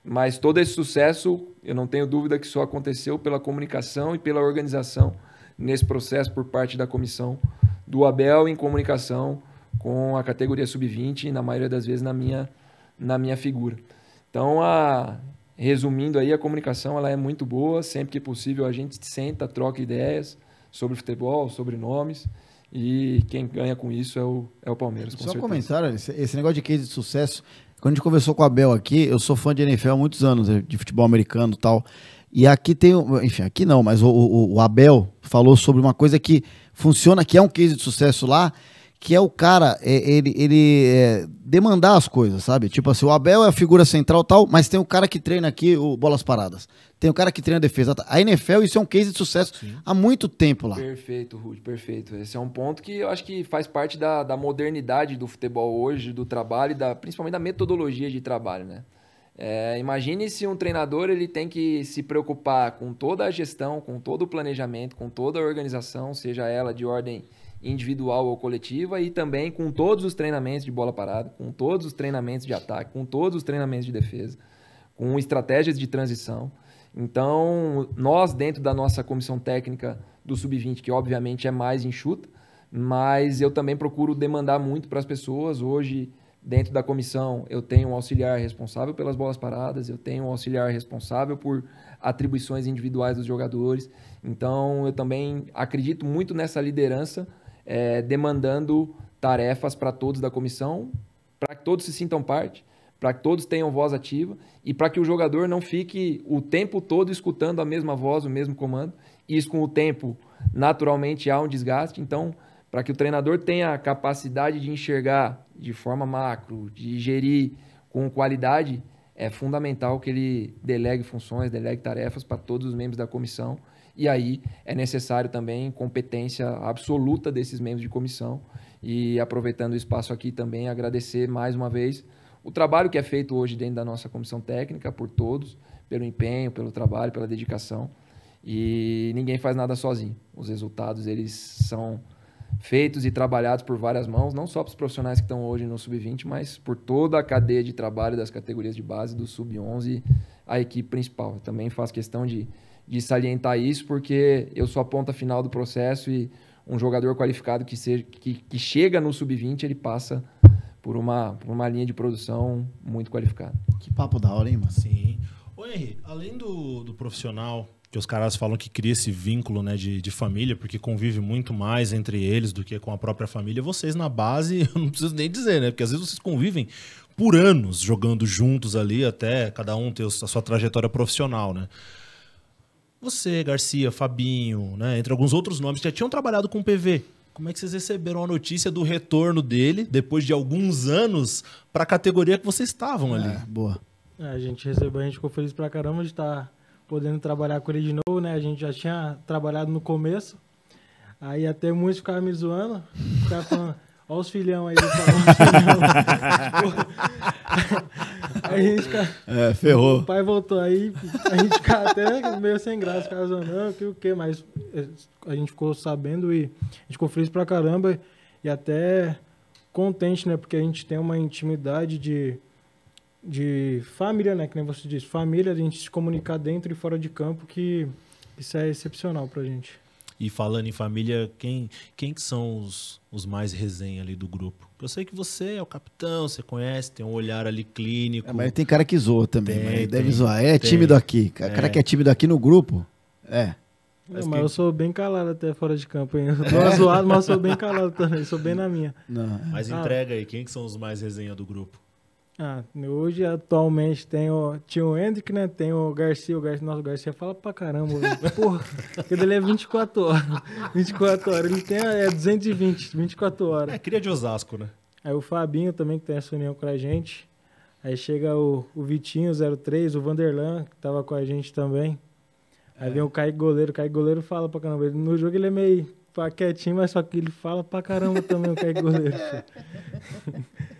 Mas todo esse sucesso, eu não tenho dúvida que só aconteceu pela comunicação e pela organização nesse processo por parte da comissão do Abel em comunicação com a categoria sub-20 e na maioria das vezes na minha na minha figura. Então, a resumindo aí, a comunicação ela é muito boa, sempre que possível a gente senta, troca ideias sobre futebol, sobre nomes. E quem ganha com isso é o, é o Palmeiras. Só um comentário, esse negócio de case de sucesso quando a gente conversou com o Abel aqui, eu sou fã de NFL há muitos anos, né, de futebol americano e tal. E aqui tem, enfim, aqui não, mas o, o, o Abel falou sobre uma coisa que funciona, que é um case de sucesso lá, que é o cara, é, ele, ele é, demandar as coisas, sabe? Tipo assim, o Abel é a figura central tal, mas tem o cara que treina aqui o Bolas Paradas. Tem o cara que treina a defesa. A NFL, isso é um case de sucesso Sim. há muito tempo lá. Perfeito, Rudy perfeito. Esse é um ponto que eu acho que faz parte da, da modernidade do futebol hoje, do trabalho, da, principalmente da metodologia de trabalho, né? É, imagine se um treinador ele tem que se preocupar com toda a gestão, com todo o planejamento, com toda a organização, seja ela de ordem individual ou coletiva e também com todos os treinamentos de bola parada, com todos os treinamentos de ataque, com todos os treinamentos de defesa, com estratégias de transição. Então, nós dentro da nossa comissão técnica do sub-20, que obviamente é mais enxuta, mas eu também procuro demandar muito para as pessoas. Hoje, dentro da comissão, eu tenho um auxiliar responsável pelas bolas paradas, eu tenho um auxiliar responsável por atribuições individuais dos jogadores. Então, eu também acredito muito nessa liderança é, demandando tarefas para todos da comissão, para que todos se sintam parte, para que todos tenham voz ativa e para que o jogador não fique o tempo todo escutando a mesma voz, o mesmo comando. Isso com o tempo, naturalmente, há um desgaste. Então, para que o treinador tenha a capacidade de enxergar de forma macro, de gerir com qualidade, é fundamental que ele delegue funções, delegue tarefas para todos os membros da comissão e aí é necessário também competência absoluta desses membros de comissão. E aproveitando o espaço aqui também, agradecer mais uma vez o trabalho que é feito hoje dentro da nossa comissão técnica por todos, pelo empenho, pelo trabalho, pela dedicação. E ninguém faz nada sozinho. Os resultados eles são feitos e trabalhados por várias mãos, não só para os profissionais que estão hoje no sub-20, mas por toda a cadeia de trabalho das categorias de base do sub-11, a equipe principal. Eu também faz questão de de salientar isso, porque eu sou a ponta final do processo e um jogador qualificado que, seja, que, que chega no sub-20, ele passa por uma, por uma linha de produção muito qualificada. Que papo da hora, hein, mano? Sim. Ô, Henry, além do, do profissional, que os caras falam que cria esse vínculo né, de, de família, porque convive muito mais entre eles do que com a própria família, vocês na base, eu não preciso nem dizer, né? Porque às vezes vocês convivem por anos jogando juntos ali, até cada um ter a sua trajetória profissional, né? Você, Garcia, Fabinho, né, entre alguns outros nomes que já tinham trabalhado com o PV. Como é que vocês receberam a notícia do retorno dele depois de alguns anos para a categoria que vocês estavam ali? É, boa. É, a gente recebeu, a gente ficou feliz pra caramba de estar tá podendo trabalhar com ele de novo, né? A gente já tinha trabalhado no começo. Aí até muitos ficavam me zoando, ficavam falando, Olha os filhão aí a gente fica... É, ferrou. O pai voltou aí, a gente fica até meio sem graça, ficava não, que o que, mas é, a gente ficou sabendo e a gente ficou feliz pra caramba e até contente, né? Porque a gente tem uma intimidade de, de família, né? Que nem você disse, família, a gente se comunicar dentro e fora de campo, que isso é excepcional pra gente. E falando em família, quem, quem que são os, os mais resenha ali do grupo? Eu sei que você é o capitão, você conhece, tem um olhar ali clínico. É, mas tem cara que zoa também, tem, deve tem, zoar. É tem, tímido aqui. É. Cara que é tímido aqui no grupo, é. Não, mas, que... eu sou bem calado até fora de campo, hein? Eu é. tô é. zoado, mas eu sou bem calado também, sou bem na minha. Não. Mas ah. entrega aí, quem que são os mais resenha do grupo? Ah, hoje atualmente tem o Tio Hendrick, né? Tem o Garcia, o Garcia, nosso Garcia fala pra caramba. Porra, que ele é 24 horas. 24 horas. Ele tem é 220, 24 horas. É, cria de Osasco, né? Aí o Fabinho também, que tem essa união com a gente. Aí chega o, o Vitinho, 03, o Vanderlan, que tava com a gente também. Aí é. vem o Caio Goleiro, o Caio Goleiro fala pra caramba. no jogo ele é meio quietinho, mas só que ele fala pra caramba também, o Caio Goleiro.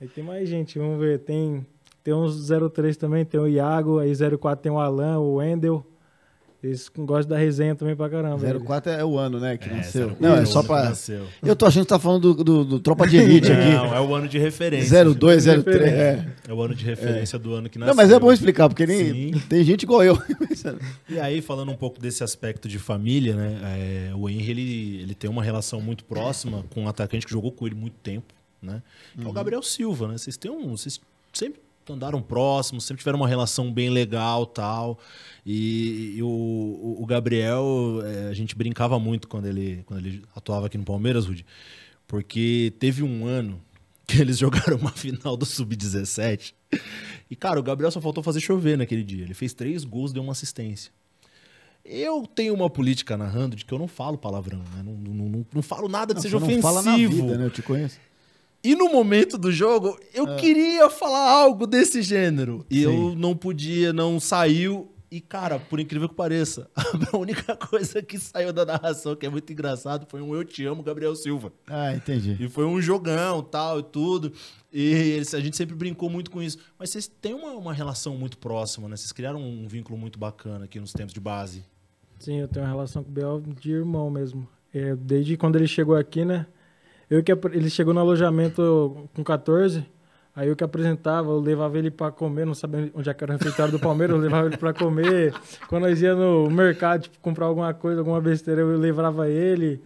Aí tem mais gente, vamos ver. Tem, tem uns 03 também, tem o Iago, aí 04 tem o Alan, o Wendel. Eles gostam da resenha também pra caramba. 04 eles. é o ano, né? Que é, nasceu. Não, é só pra. Eu tô achando que tá falando do, do, do Tropa de Elite aqui. Não, é o ano de referência. 02, 03. É. é o ano de referência é. do ano que nasceu. Não, mas é bom explicar, porque nem, tem gente igual eu. e aí, falando um pouco desse aspecto de família, né? É, o Henry ele, ele tem uma relação muito próxima com um atacante que jogou com ele muito tempo né? Uhum. É o uhum. Gabriel Silva, né? Vocês têm um. Vocês sempre andaram próximos, sempre tiveram uma relação bem legal tal. E, e o, o, Gabriel, é, a gente brincava muito quando ele, quando ele atuava aqui no Palmeiras, Rudy, porque teve um ano que eles jogaram uma final do Sub-17. E, cara, o Gabriel só faltou fazer chover naquele dia. Ele fez três gols, deu uma assistência. Eu tenho uma política narrando de que eu não falo palavrão, né? não, não, não, não, falo nada que não, seja ofensivo. Não fala na vida, né? Eu te conheço. E no momento do jogo, eu é. queria falar algo desse gênero. E Sim. eu não podia, não saiu. E, cara, por incrível que pareça, a única coisa que saiu da narração, que é muito engraçado, foi um Eu Te Amo, Gabriel Silva. Ah, entendi. E foi um jogão, tal, e tudo. E a gente sempre brincou muito com isso. Mas vocês têm uma, uma relação muito próxima, né? Vocês criaram um vínculo muito bacana aqui nos tempos de base. Sim, eu tenho uma relação com o Biel de irmão mesmo. É, desde quando ele chegou aqui, né? Eu que ele chegou no alojamento com 14, aí eu que apresentava, eu levava ele para comer, não sabia onde é era o refeitório do Palmeiras, eu levava ele para comer. Quando nós ia no mercado tipo, comprar alguma coisa, alguma besteira, eu levava ele.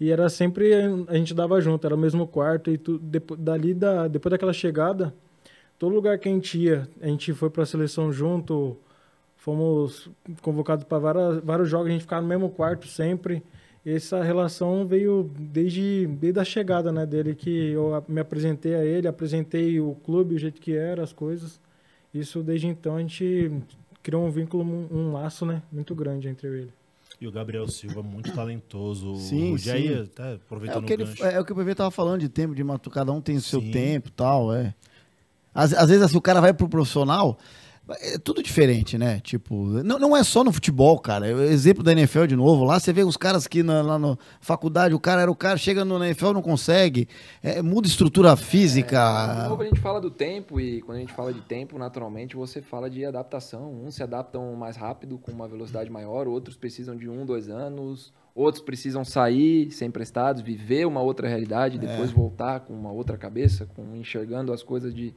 E era sempre a gente dava junto, era o mesmo quarto e tudo, depois, dali da, depois daquela chegada, todo lugar que a gente ia, a gente foi para a seleção junto, fomos convocados para vários jogos, a gente ficava no mesmo quarto sempre essa relação veio desde, desde a chegada né, dele, que eu me apresentei a ele, apresentei o clube, o jeito que era, as coisas. Isso desde então a gente criou um vínculo, um, laço né, muito grande entre ele. E o Gabriel Silva, muito talentoso. Sim, o Jair, sim. aproveitando é o que o ele, É, o que o PV tava falando de tempo, de cada um tem o seu sim. tempo tal, é. Às, às vezes, assim, o cara vai pro profissional, é tudo diferente, né? Tipo, não, não é só no futebol, cara. exemplo da NFL de novo, lá você vê os caras que na, lá na faculdade, o cara era o cara, chega no, na NFL não consegue. É, muda estrutura física. É, novo a gente fala do tempo, e quando a gente fala de tempo, naturalmente você fala de adaptação. Uns se adaptam mais rápido, com uma velocidade maior, outros precisam de um, dois anos, outros precisam sair, ser emprestados, viver uma outra realidade, depois é. voltar com uma outra cabeça, com enxergando as coisas de,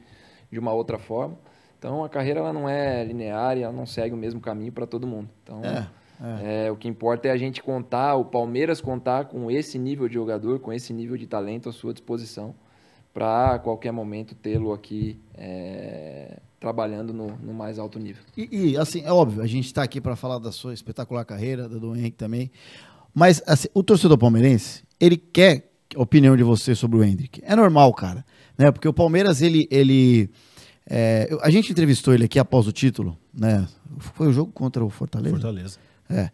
de uma outra forma. Então a carreira ela não é linear e ela não segue o mesmo caminho para todo mundo. Então é, é, é. o que importa é a gente contar, o Palmeiras contar com esse nível de jogador, com esse nível de talento à sua disposição para qualquer momento tê-lo aqui é, trabalhando no, no, mais alto nível. E, e, assim, é óbvio, a gente está aqui para falar da sua espetacular carreira, da do Henrique também, mas assim, o torcedor palmeirense, ele quer a opinião de você sobre o Hendrick. É normal, cara, né? Porque o Palmeiras, ele, ele é, a gente entrevistou ele aqui após o título, né? Foi o jogo contra o Fortaleza? Fortaleza. É.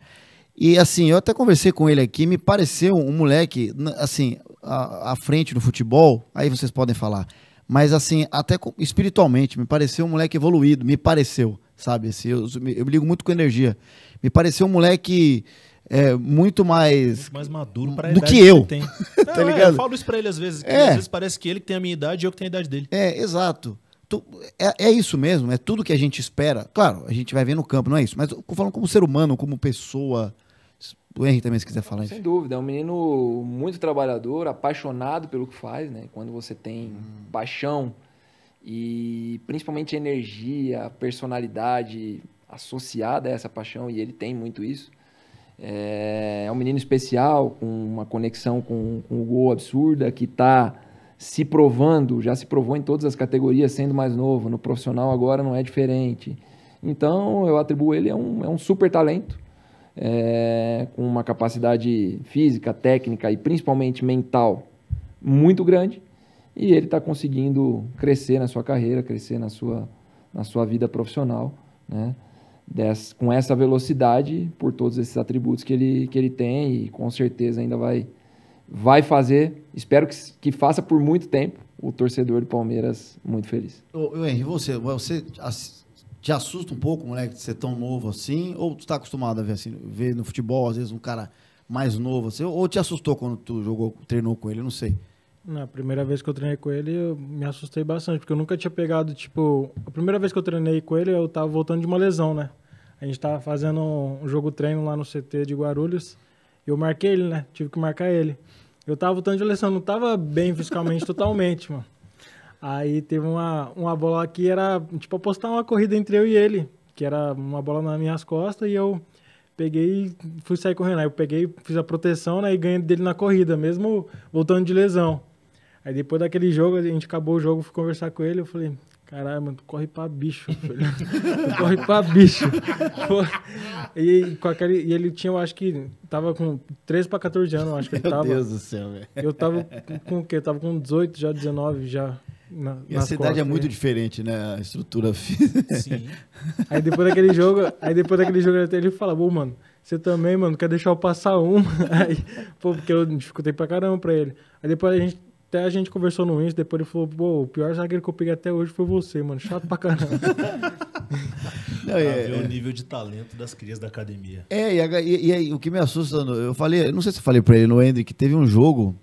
E assim, eu até conversei com ele aqui, me pareceu um moleque, assim, à, frente no futebol, aí vocês podem falar. Mas assim, até espiritualmente, me pareceu um moleque evoluído, me pareceu, sabe? Assim, eu, eu me ligo muito com energia. Me pareceu um moleque é, muito mais. Muito mais maduro pra do que eu. Que tá é, ligado? Eu falo isso pra ele às vezes. É. Às vezes parece que ele que tem a minha idade e eu que tenho a idade dele. É, exato. Tu, é, é, isso mesmo, é tudo que a gente espera. Claro, a gente vai ver no campo, não é isso. Mas falando como ser humano, como pessoa. O Henrique também, se quiser falar Sem isso. Sem dúvida, é um menino muito trabalhador, apaixonado pelo que faz, né? Quando você tem hum. paixão e principalmente energia, personalidade associada a essa paixão, e ele tem muito isso. É, é um menino especial, com uma conexão com, com o gol absurda, que está se provando, já se provou em todas as categorias, sendo mais novo, no profissional agora não é diferente. Então eu atribuo ele a um, a é um super talento, é, com uma capacidade física, técnica e principalmente mental muito grande, e ele está conseguindo crescer na sua carreira, crescer na sua, na sua vida profissional, né? Des, com essa velocidade, por todos esses atributos que ele, que ele tem, e com certeza ainda vai, vai fazer espero que, que faça por muito tempo o torcedor do Palmeiras muito feliz. Ô, Henry, você, você te assusta um pouco, moleque, de ser tão novo assim? Ou tu tá acostumado a ver assim, ver no futebol, às vezes, um cara mais novo assim? Ou te assustou quando tu jogou, treinou com ele? não sei. Na primeira vez que eu treinei com ele, eu me assustei bastante, porque eu nunca tinha pegado, tipo... A primeira vez que eu treinei com ele, eu tava voltando de uma lesão, né? A gente tava fazendo um jogo treino lá no CT de Guarulhos, e eu marquei ele, né? Tive que marcar ele. Eu tava voltando de lesão, não tava bem fiscalmente totalmente, mano. Aí teve uma, uma bola que era, tipo, apostar uma corrida entre eu e ele, que era uma bola nas minhas costas, e eu peguei fui sair correndo. Aí eu peguei, fiz a proteção, né, e ganhei dele na corrida, mesmo voltando de lesão. Aí depois daquele jogo, a gente acabou o jogo, fui conversar com ele, eu falei, Caralho, mano, tu corre pra bicho, filho. tu corre pra bicho. e, com aquele, e ele tinha, eu acho que tava com 13 pra 14 anos, eu acho que ele tava. Meu Deus do céu, velho. Eu tava com, o quê? Eu tava com 18, já 19, já. Na, e a cidade é muito né? diferente, né? A estrutura física. Sim. aí depois daquele jogo, aí depois daquele jogo ele fala, pô, mano, você também, mano, quer deixar eu passar uma? Aí, pô, porque eu dificultei pra caramba pra ele. Aí depois a gente até a gente conversou no Insta, depois ele falou, pô, o pior zagueiro que eu peguei até hoje foi você, mano. Chato pra caramba. Não, é, ver é. o nível de talento das crias da academia. É, e, e, e aí, o que me assusta, eu falei, não sei se eu falei pra ele no Hendrick, teve um jogo,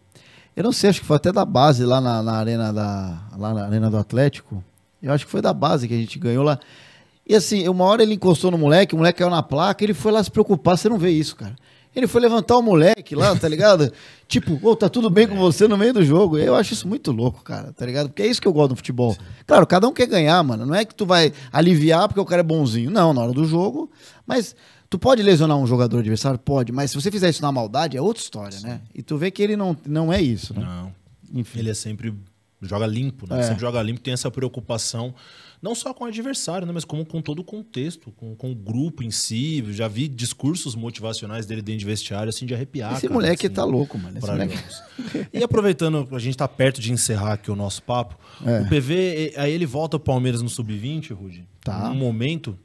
eu não sei, acho que foi até da base lá na, na arena da, lá na arena do Atlético. Eu acho que foi da base que a gente ganhou lá. E assim, uma hora ele encostou no moleque, o moleque caiu na placa, ele foi lá se preocupar, você não vê isso, cara. Ele foi levantar o moleque lá, tá ligado? tipo, ô, oh, tá tudo bem com você no meio do jogo. Eu acho isso muito louco, cara, tá ligado? Porque é isso que eu gosto do futebol. Sim. Claro, cada um quer ganhar, mano. Não é que tu vai aliviar porque o cara é bonzinho. Não, na hora do jogo. Mas tu pode lesionar um jogador adversário? Pode. Mas se você fizer isso na maldade, é outra história, né? Sim. né? E tu vê que ele não, não é isso, né? Não. Enfim. Ele é sempre joga limpo, né? É. Sempre joga limpo, tem essa preocupação não só com o adversário, né, mas como com todo o contexto, com, com o grupo em si. Eu já vi discursos motivacionais dele dentro de vestiário, assim, de arrepiar. Esse cara, moleque assim, tá né, louco, mano. Esse moleque... e aproveitando, a gente tá perto de encerrar aqui o nosso papo. É. O PV, aí ele volta o Palmeiras no Sub-20, Rude. Tá. Num momento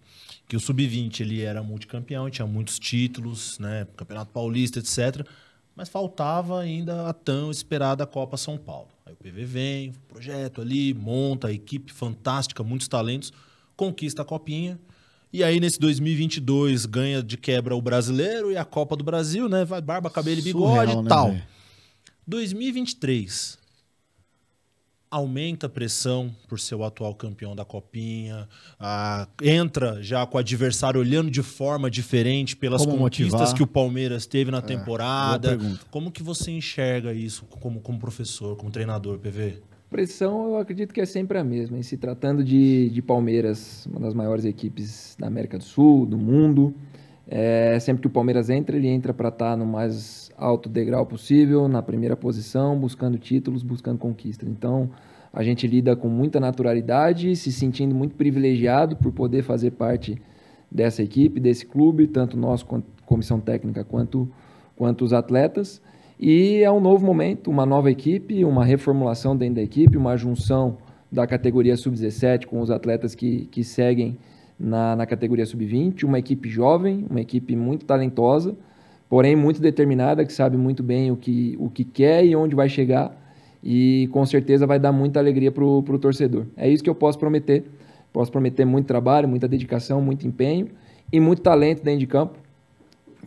que o Sub-20 ele era multicampeão, tinha muitos títulos, né, Campeonato Paulista, etc., mas faltava ainda a tão esperada Copa São Paulo. Aí o PV vem, projeto ali, monta a equipe fantástica, muitos talentos, conquista a copinha. E aí, nesse 2022, ganha de quebra o brasileiro e a Copa do Brasil, né? Vai barba, cabelo e bigode e né, tal. Né, 2023, aumenta a pressão por ser o atual campeão da Copinha, a, entra já com o adversário olhando de forma diferente pelas como conquistas motivar? que o Palmeiras teve na é, temporada. Como que você enxerga isso como, como professor, como treinador, PV? Pressão eu acredito que é sempre a mesma. e se tratando de, de Palmeiras, uma das maiores equipes da América do Sul, do mundo, é, sempre que o Palmeiras entra, ele entra para estar tá no mais alto degrau possível, na primeira posição, buscando títulos, buscando conquistas. Então, a gente lida com muita naturalidade, se sentindo muito privilegiado por poder fazer parte dessa equipe, desse clube, tanto nós, comissão técnica, quanto, quanto os atletas. E é um novo momento, uma nova equipe, uma reformulação dentro da equipe, uma junção da categoria sub-17 com os atletas que, que seguem na, na categoria sub-20, uma equipe jovem, uma equipe muito talentosa porém muito determinada, que sabe muito bem o que, o que quer e onde vai chegar. E com certeza vai dar muita alegria para o torcedor. É isso que eu posso prometer. Posso prometer muito trabalho, muita dedicação, muito empenho e muito talento dentro de campo,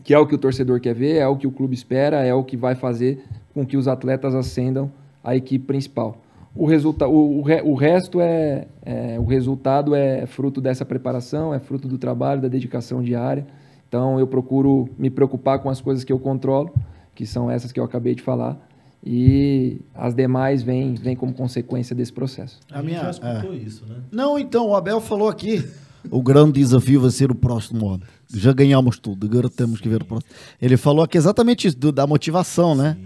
que é o que o torcedor quer ver, é o que o clube espera, é o que vai fazer com que os atletas ascendam a equipe principal. O, resulta o, o, re o resto é, é, o resultado é fruto dessa preparação, é fruto do trabalho, da dedicação diária então eu procuro me preocupar com as coisas que eu controlo, que são essas que eu acabei de falar, e as demais vêm, vêm como consequência desse processo. A, a minha, já escutou é. isso, né? Não, então, o Abel falou aqui. O grande desafio vai ser o próximo ano. Já ganhamos tudo, agora temos que ver o próximo. Ele falou aqui exatamente isso, do, da motivação, né?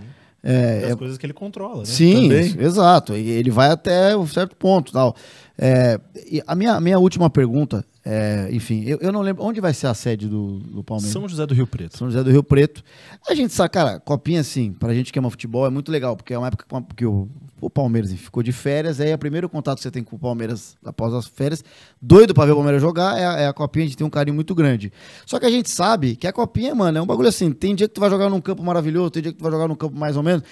as É, das é... coisas que ele controla, né? Sim, exato. Ele vai até um certo ponto. Tal. É, a minha, minha última pergunta é, enfim, eu, eu não lembro. Onde vai ser a sede do, do Palmeiras? São José do Rio Preto. São José do Rio Preto. A gente sabe, cara, copinha assim, pra gente que ama futebol, é muito legal, porque é uma época que o, o Palmeiras enfim, ficou de férias, aí é o primeiro contato que você tem com o Palmeiras após as férias, doido pra ver o Palmeiras jogar, é, a, é a copinha, a gente tem um carinho muito grande. Só que a gente sabe que a copinha, mano, é um bagulho assim, tem dia que tu vai jogar num campo maravilhoso, tem dia que tu vai jogar num campo mais ou menos.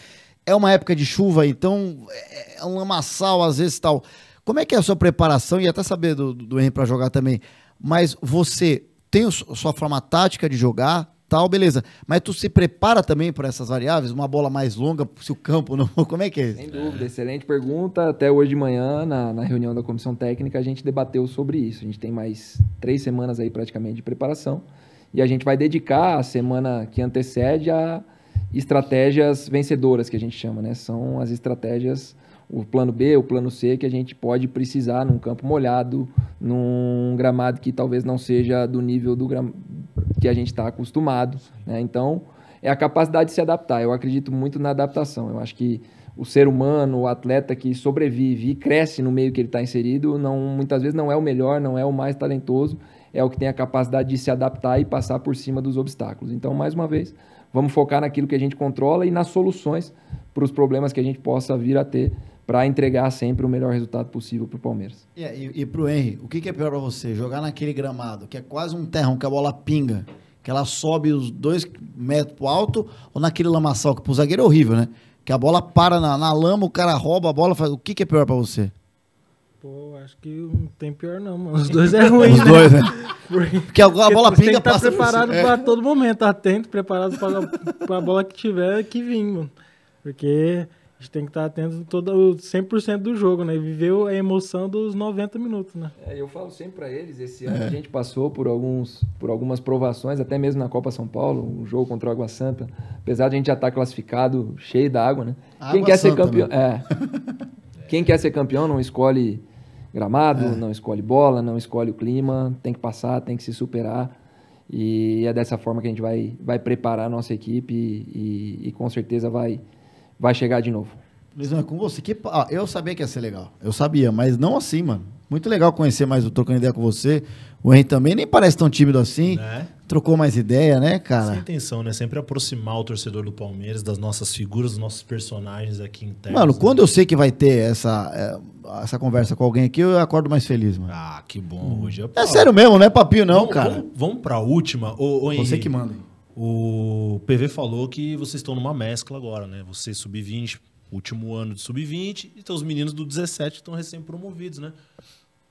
É uma época de chuva, então é, é um lamaçal às vezes tal. Como é que é a sua preparação? E até saber do, do para jogar também. Mas você tem a sua forma tática de jogar, tal, beleza. Mas tu se prepara também para essas variáveis? Uma bola mais longa, se o campo não. Como é que é isso? Sem dúvida, excelente pergunta. Até hoje de manhã, na, na reunião da comissão técnica, a gente debateu sobre isso. A gente tem mais três semanas aí praticamente de preparação. E a gente vai dedicar a semana que antecede a estratégias vencedoras, que a gente chama, né? São as estratégias o plano B, o plano C que a gente pode precisar num campo molhado, num gramado que talvez não seja do nível do gram... que a gente está acostumado. Né? Então, é a capacidade de se adaptar. Eu acredito muito na adaptação. Eu acho que o ser humano, o atleta que sobrevive e cresce no meio que ele está inserido, não, muitas vezes não é o melhor, não é o mais talentoso, é o que tem a capacidade de se adaptar e passar por cima dos obstáculos. Então, mais uma vez, vamos focar naquilo que a gente controla e nas soluções para os problemas que a gente possa vir a ter para entregar sempre o melhor resultado possível para o Palmeiras. Yeah, e, e para o Henry, o que, que é pior para você? Jogar naquele gramado, que é quase um terrão, que a bola pinga, que ela sobe os dois metros para alto, ou naquele lamaçal, que para o zagueiro é horrível, né? Que a bola para na, na lama, o cara rouba a bola, faz... o que, que é pior para você? Pô, acho que não tem pior não, mano. Os dois é ruim, Os né? dois, né? Porque, Porque a bola pinga tem que tá passa... preparado é. para todo momento, atento, preparado para a bola que tiver que vir, mano. Porque gente tem que estar atento todo 100% do jogo, né? viver a emoção dos 90 minutos, né? É, eu falo sempre para eles, esse é. ano é. a gente passou por alguns por algumas provações, até mesmo na Copa São Paulo, um jogo contra o Água Santa, apesar de a gente já estar tá classificado cheio da água, né? Água Quem quer Santa, ser campeão, né? é. Quem quer ser campeão não escolhe gramado, é. não escolhe bola, não escolhe o clima, tem que passar, tem que se superar. E é dessa forma que a gente vai, vai preparar a nossa equipe e, e, e com certeza vai, vai chegar de novo. Luizão, é com você. Que, ah, eu sabia que ia ser legal. Eu sabia, mas não assim, mano. Muito legal conhecer mais, o trocando ideia com você. O Henrique também nem parece tão tímido assim. Né? Trocou mais ideia, né, cara? Essa é a intenção, né? Sempre aproximar o torcedor do Palmeiras, das nossas figuras, dos nossos personagens aqui internos. Mano, né? quando né? eu sei que vai ter essa, é, essa conversa com alguém aqui, eu acordo mais feliz, mano. Ah, que bom, Hoje É sério mesmo, não é papinho não, vamos, cara. Vamos, vamos pra última. Ô, ô, Henrique, você que manda. O PV falou que vocês estão numa mescla agora, né? Você sub-20, último ano de sub-20, e os meninos do 17 estão recém-promovidos, né?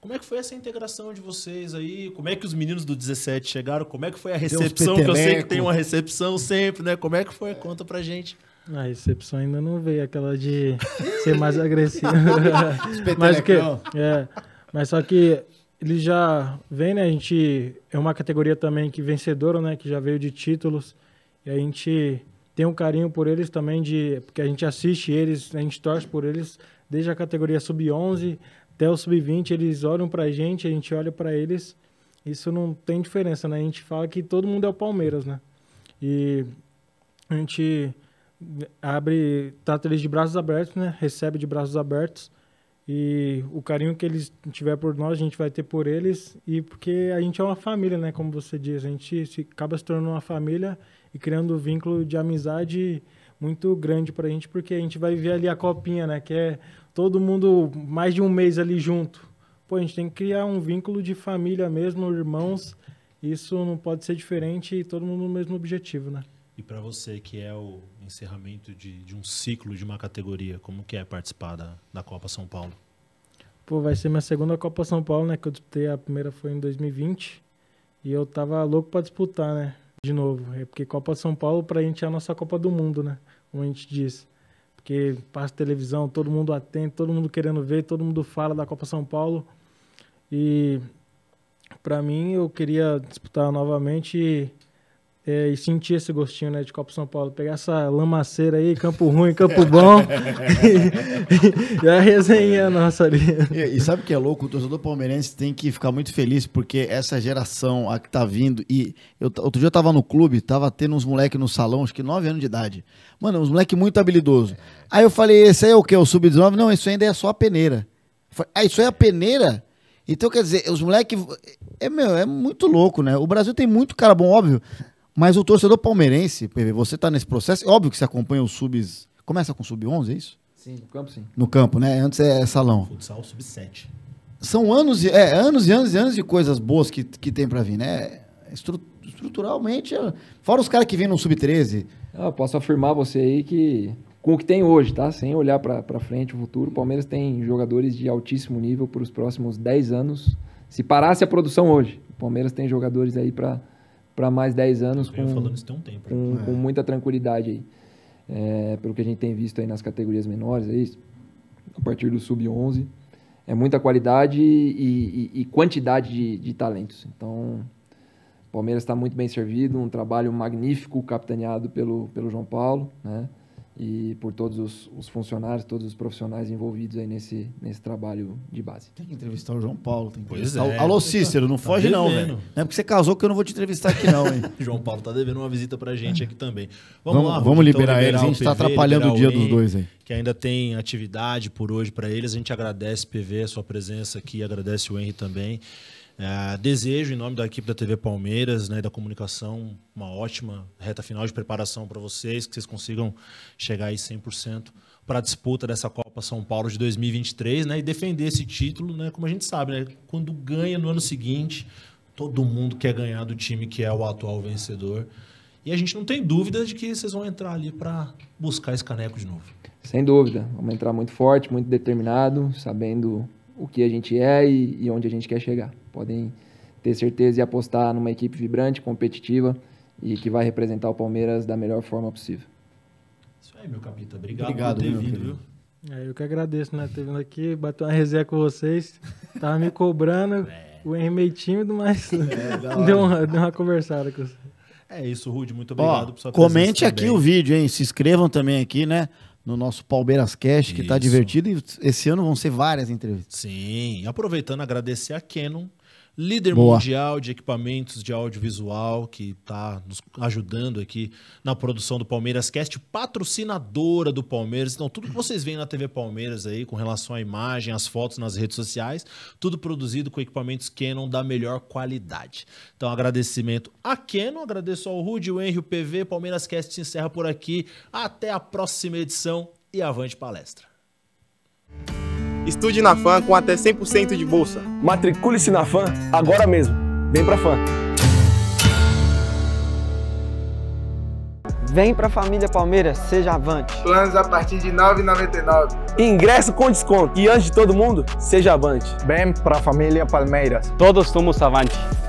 Como é que foi essa integração de vocês aí? Como é que os meninos do 17 chegaram? Como é que foi a recepção? Que eu sei que tem uma recepção sempre, né? Como é que foi? Conta pra gente. A recepção ainda não veio, aquela de ser mais agressivo. mas, que, é, mas só que ele já vem, né? A gente é uma categoria também que vencedora, né? Que já veio de títulos. E a gente tem um carinho por eles também, de, porque a gente assiste eles, a gente torce por eles desde a categoria sub-11 até o sub-20. Eles olham pra gente, a gente olha para eles. Isso não tem diferença, né? A gente fala que todo mundo é o Palmeiras, né? E a gente abre, trata eles de braços abertos, né? Recebe de braços abertos e o carinho que eles tiver por nós, a gente vai ter por eles. E porque a gente é uma família, né? Como você diz, a gente se, acaba se tornando uma família e criando um vínculo de amizade muito grande para a gente, porque a gente vai ver ali a copinha, né? Que é todo mundo mais de um mês ali junto. Pô, a gente tem que criar um vínculo de família mesmo, irmãos. Isso não pode ser diferente e todo mundo no mesmo objetivo, né? E para você, que é o encerramento de, de, um ciclo de uma categoria, como que é participar da, da Copa São Paulo? Pô, vai ser minha segunda Copa São Paulo, né? Que eu disputei, a primeira foi em 2020. E eu tava louco para disputar, né? De novo. É porque Copa São Paulo pra gente é a nossa Copa do Mundo, né? Como a gente diz. Porque passa televisão, todo mundo atento, todo mundo querendo ver, todo mundo fala da Copa São Paulo. E para mim eu queria disputar novamente é, e sentir esse gostinho né, de Copa São Paulo. Pegar essa lamaceira aí, campo ruim, campo bom, e, e, a resenha é. nossa ali. E, e sabe o que é louco? O torcedor palmeirense tem que ficar muito feliz, porque essa geração a que tá vindo, e eu, outro dia eu tava no clube, tava tendo uns moleques no salão, acho que 9 anos de idade. Mano, uns moleque muito habilidoso. Aí eu falei, esse aí é o que? O Sub-19? Não, isso ainda é só a peneira. Falei, ah, isso é a peneira? Então, quer dizer, os moleques. É, meu, é muito louco, né? O Brasil tem muito cara bom, óbvio. Mas o torcedor palmeirense, você está nesse processo, é óbvio que você acompanha os subs. Começa com sub-11, é isso? Sim, no campo sim. No campo, né? Antes é salão. Futsal sub-7. São anos, é, anos e anos e anos de coisas boas que, que tem para vir, né? Estru estruturalmente, é, fora os caras que vêm no sub-13. Ah, eu posso afirmar você aí que com o que tem hoje, tá? Sem olhar para frente o futuro, o Palmeiras tem jogadores de altíssimo nível para os próximos 10 anos. Se parasse a produção hoje, o Palmeiras tem jogadores aí para para mais 10 anos com, um tempo, com, é. com, muita tranquilidade aí. É, pelo que a gente tem visto aí nas categorias menores, é isso, a partir do sub-11. É muita qualidade e, e, e quantidade de, de, talentos. Então, o Palmeiras está muito bem servido, um trabalho magnífico capitaneado pelo, pelo João Paulo, né? e por todos os, os, funcionários, todos os profissionais envolvidos aí nesse, nesse trabalho de base. Tem que entrevistar o João Paulo, tem que pois é. Alô, Cícero, não tá foge devendo. não, velho. Não é porque você casou que eu não vou te entrevistar aqui não, hein. João Paulo tá devendo uma visita pra gente aqui também. Vamos, vamos lá, vamos então, liberar, eles, a gente PV, tá o dia dos dois aí. Que ainda tem atividade por hoje para eles, a gente agradece PV a sua presença aqui, agradece o Henry também. É, desejo, em nome da equipe da TV Palmeiras, né, da comunicação, uma ótima reta final de preparação para vocês, que vocês consigam chegar aí 100% para a disputa dessa Copa São Paulo de 2023, né, e defender esse título, né, como a gente sabe, né, quando ganha no ano seguinte, todo mundo quer ganhar do time que é o atual vencedor. E a gente não tem dúvida de que vocês vão entrar ali para buscar esse caneco de novo. Sem dúvida, vamos entrar muito forte, muito determinado, sabendo o que a gente é e, e onde a gente quer chegar. Podem ter certeza e apostar numa equipe vibrante, competitiva e que vai representar o Palmeiras da melhor forma possível. Isso aí, meu capitão. Obrigado, Obrigado por ter vindo, viu? É, eu que agradeço, né? Ter vindo aqui, bater uma resenha com vocês. Tava me cobrando. É. O Henry meio tímido, mas é, deu, uma, deu, uma, conversada com você. É isso, Rude. Muito obrigado Ó, por sua Comente aqui o vídeo, hein? Se inscrevam também aqui, né? no nosso Palmeiras Cash, que está divertido. E esse ano vão ser várias entrevistas. Sim, aproveitando, agradecer a Canon líder Boa. mundial de equipamentos de audiovisual, que está nos ajudando aqui na produção do Palmeiras Cast, patrocinadora do Palmeiras. Então, tudo que vocês veem na TV Palmeiras aí, com relação à imagem, as fotos nas redes sociais, tudo produzido com equipamentos Canon da melhor qualidade. Então, agradecimento a Canon, agradeço ao Rude, o Henry, o PV. Palmeiras Cast se encerra por aqui. Até a próxima edição e avante palestra. Estude na FAM com até 100% de bolsa. Matricule-se na FAM agora mesmo. Vem pra FAM. Vem pra família Palmeiras, seja avante. Planos a partir de R$ 9,99. Ingresso com desconto. E antes de todo mundo, seja avante. Vem pra família Palmeiras. Todos somos avante.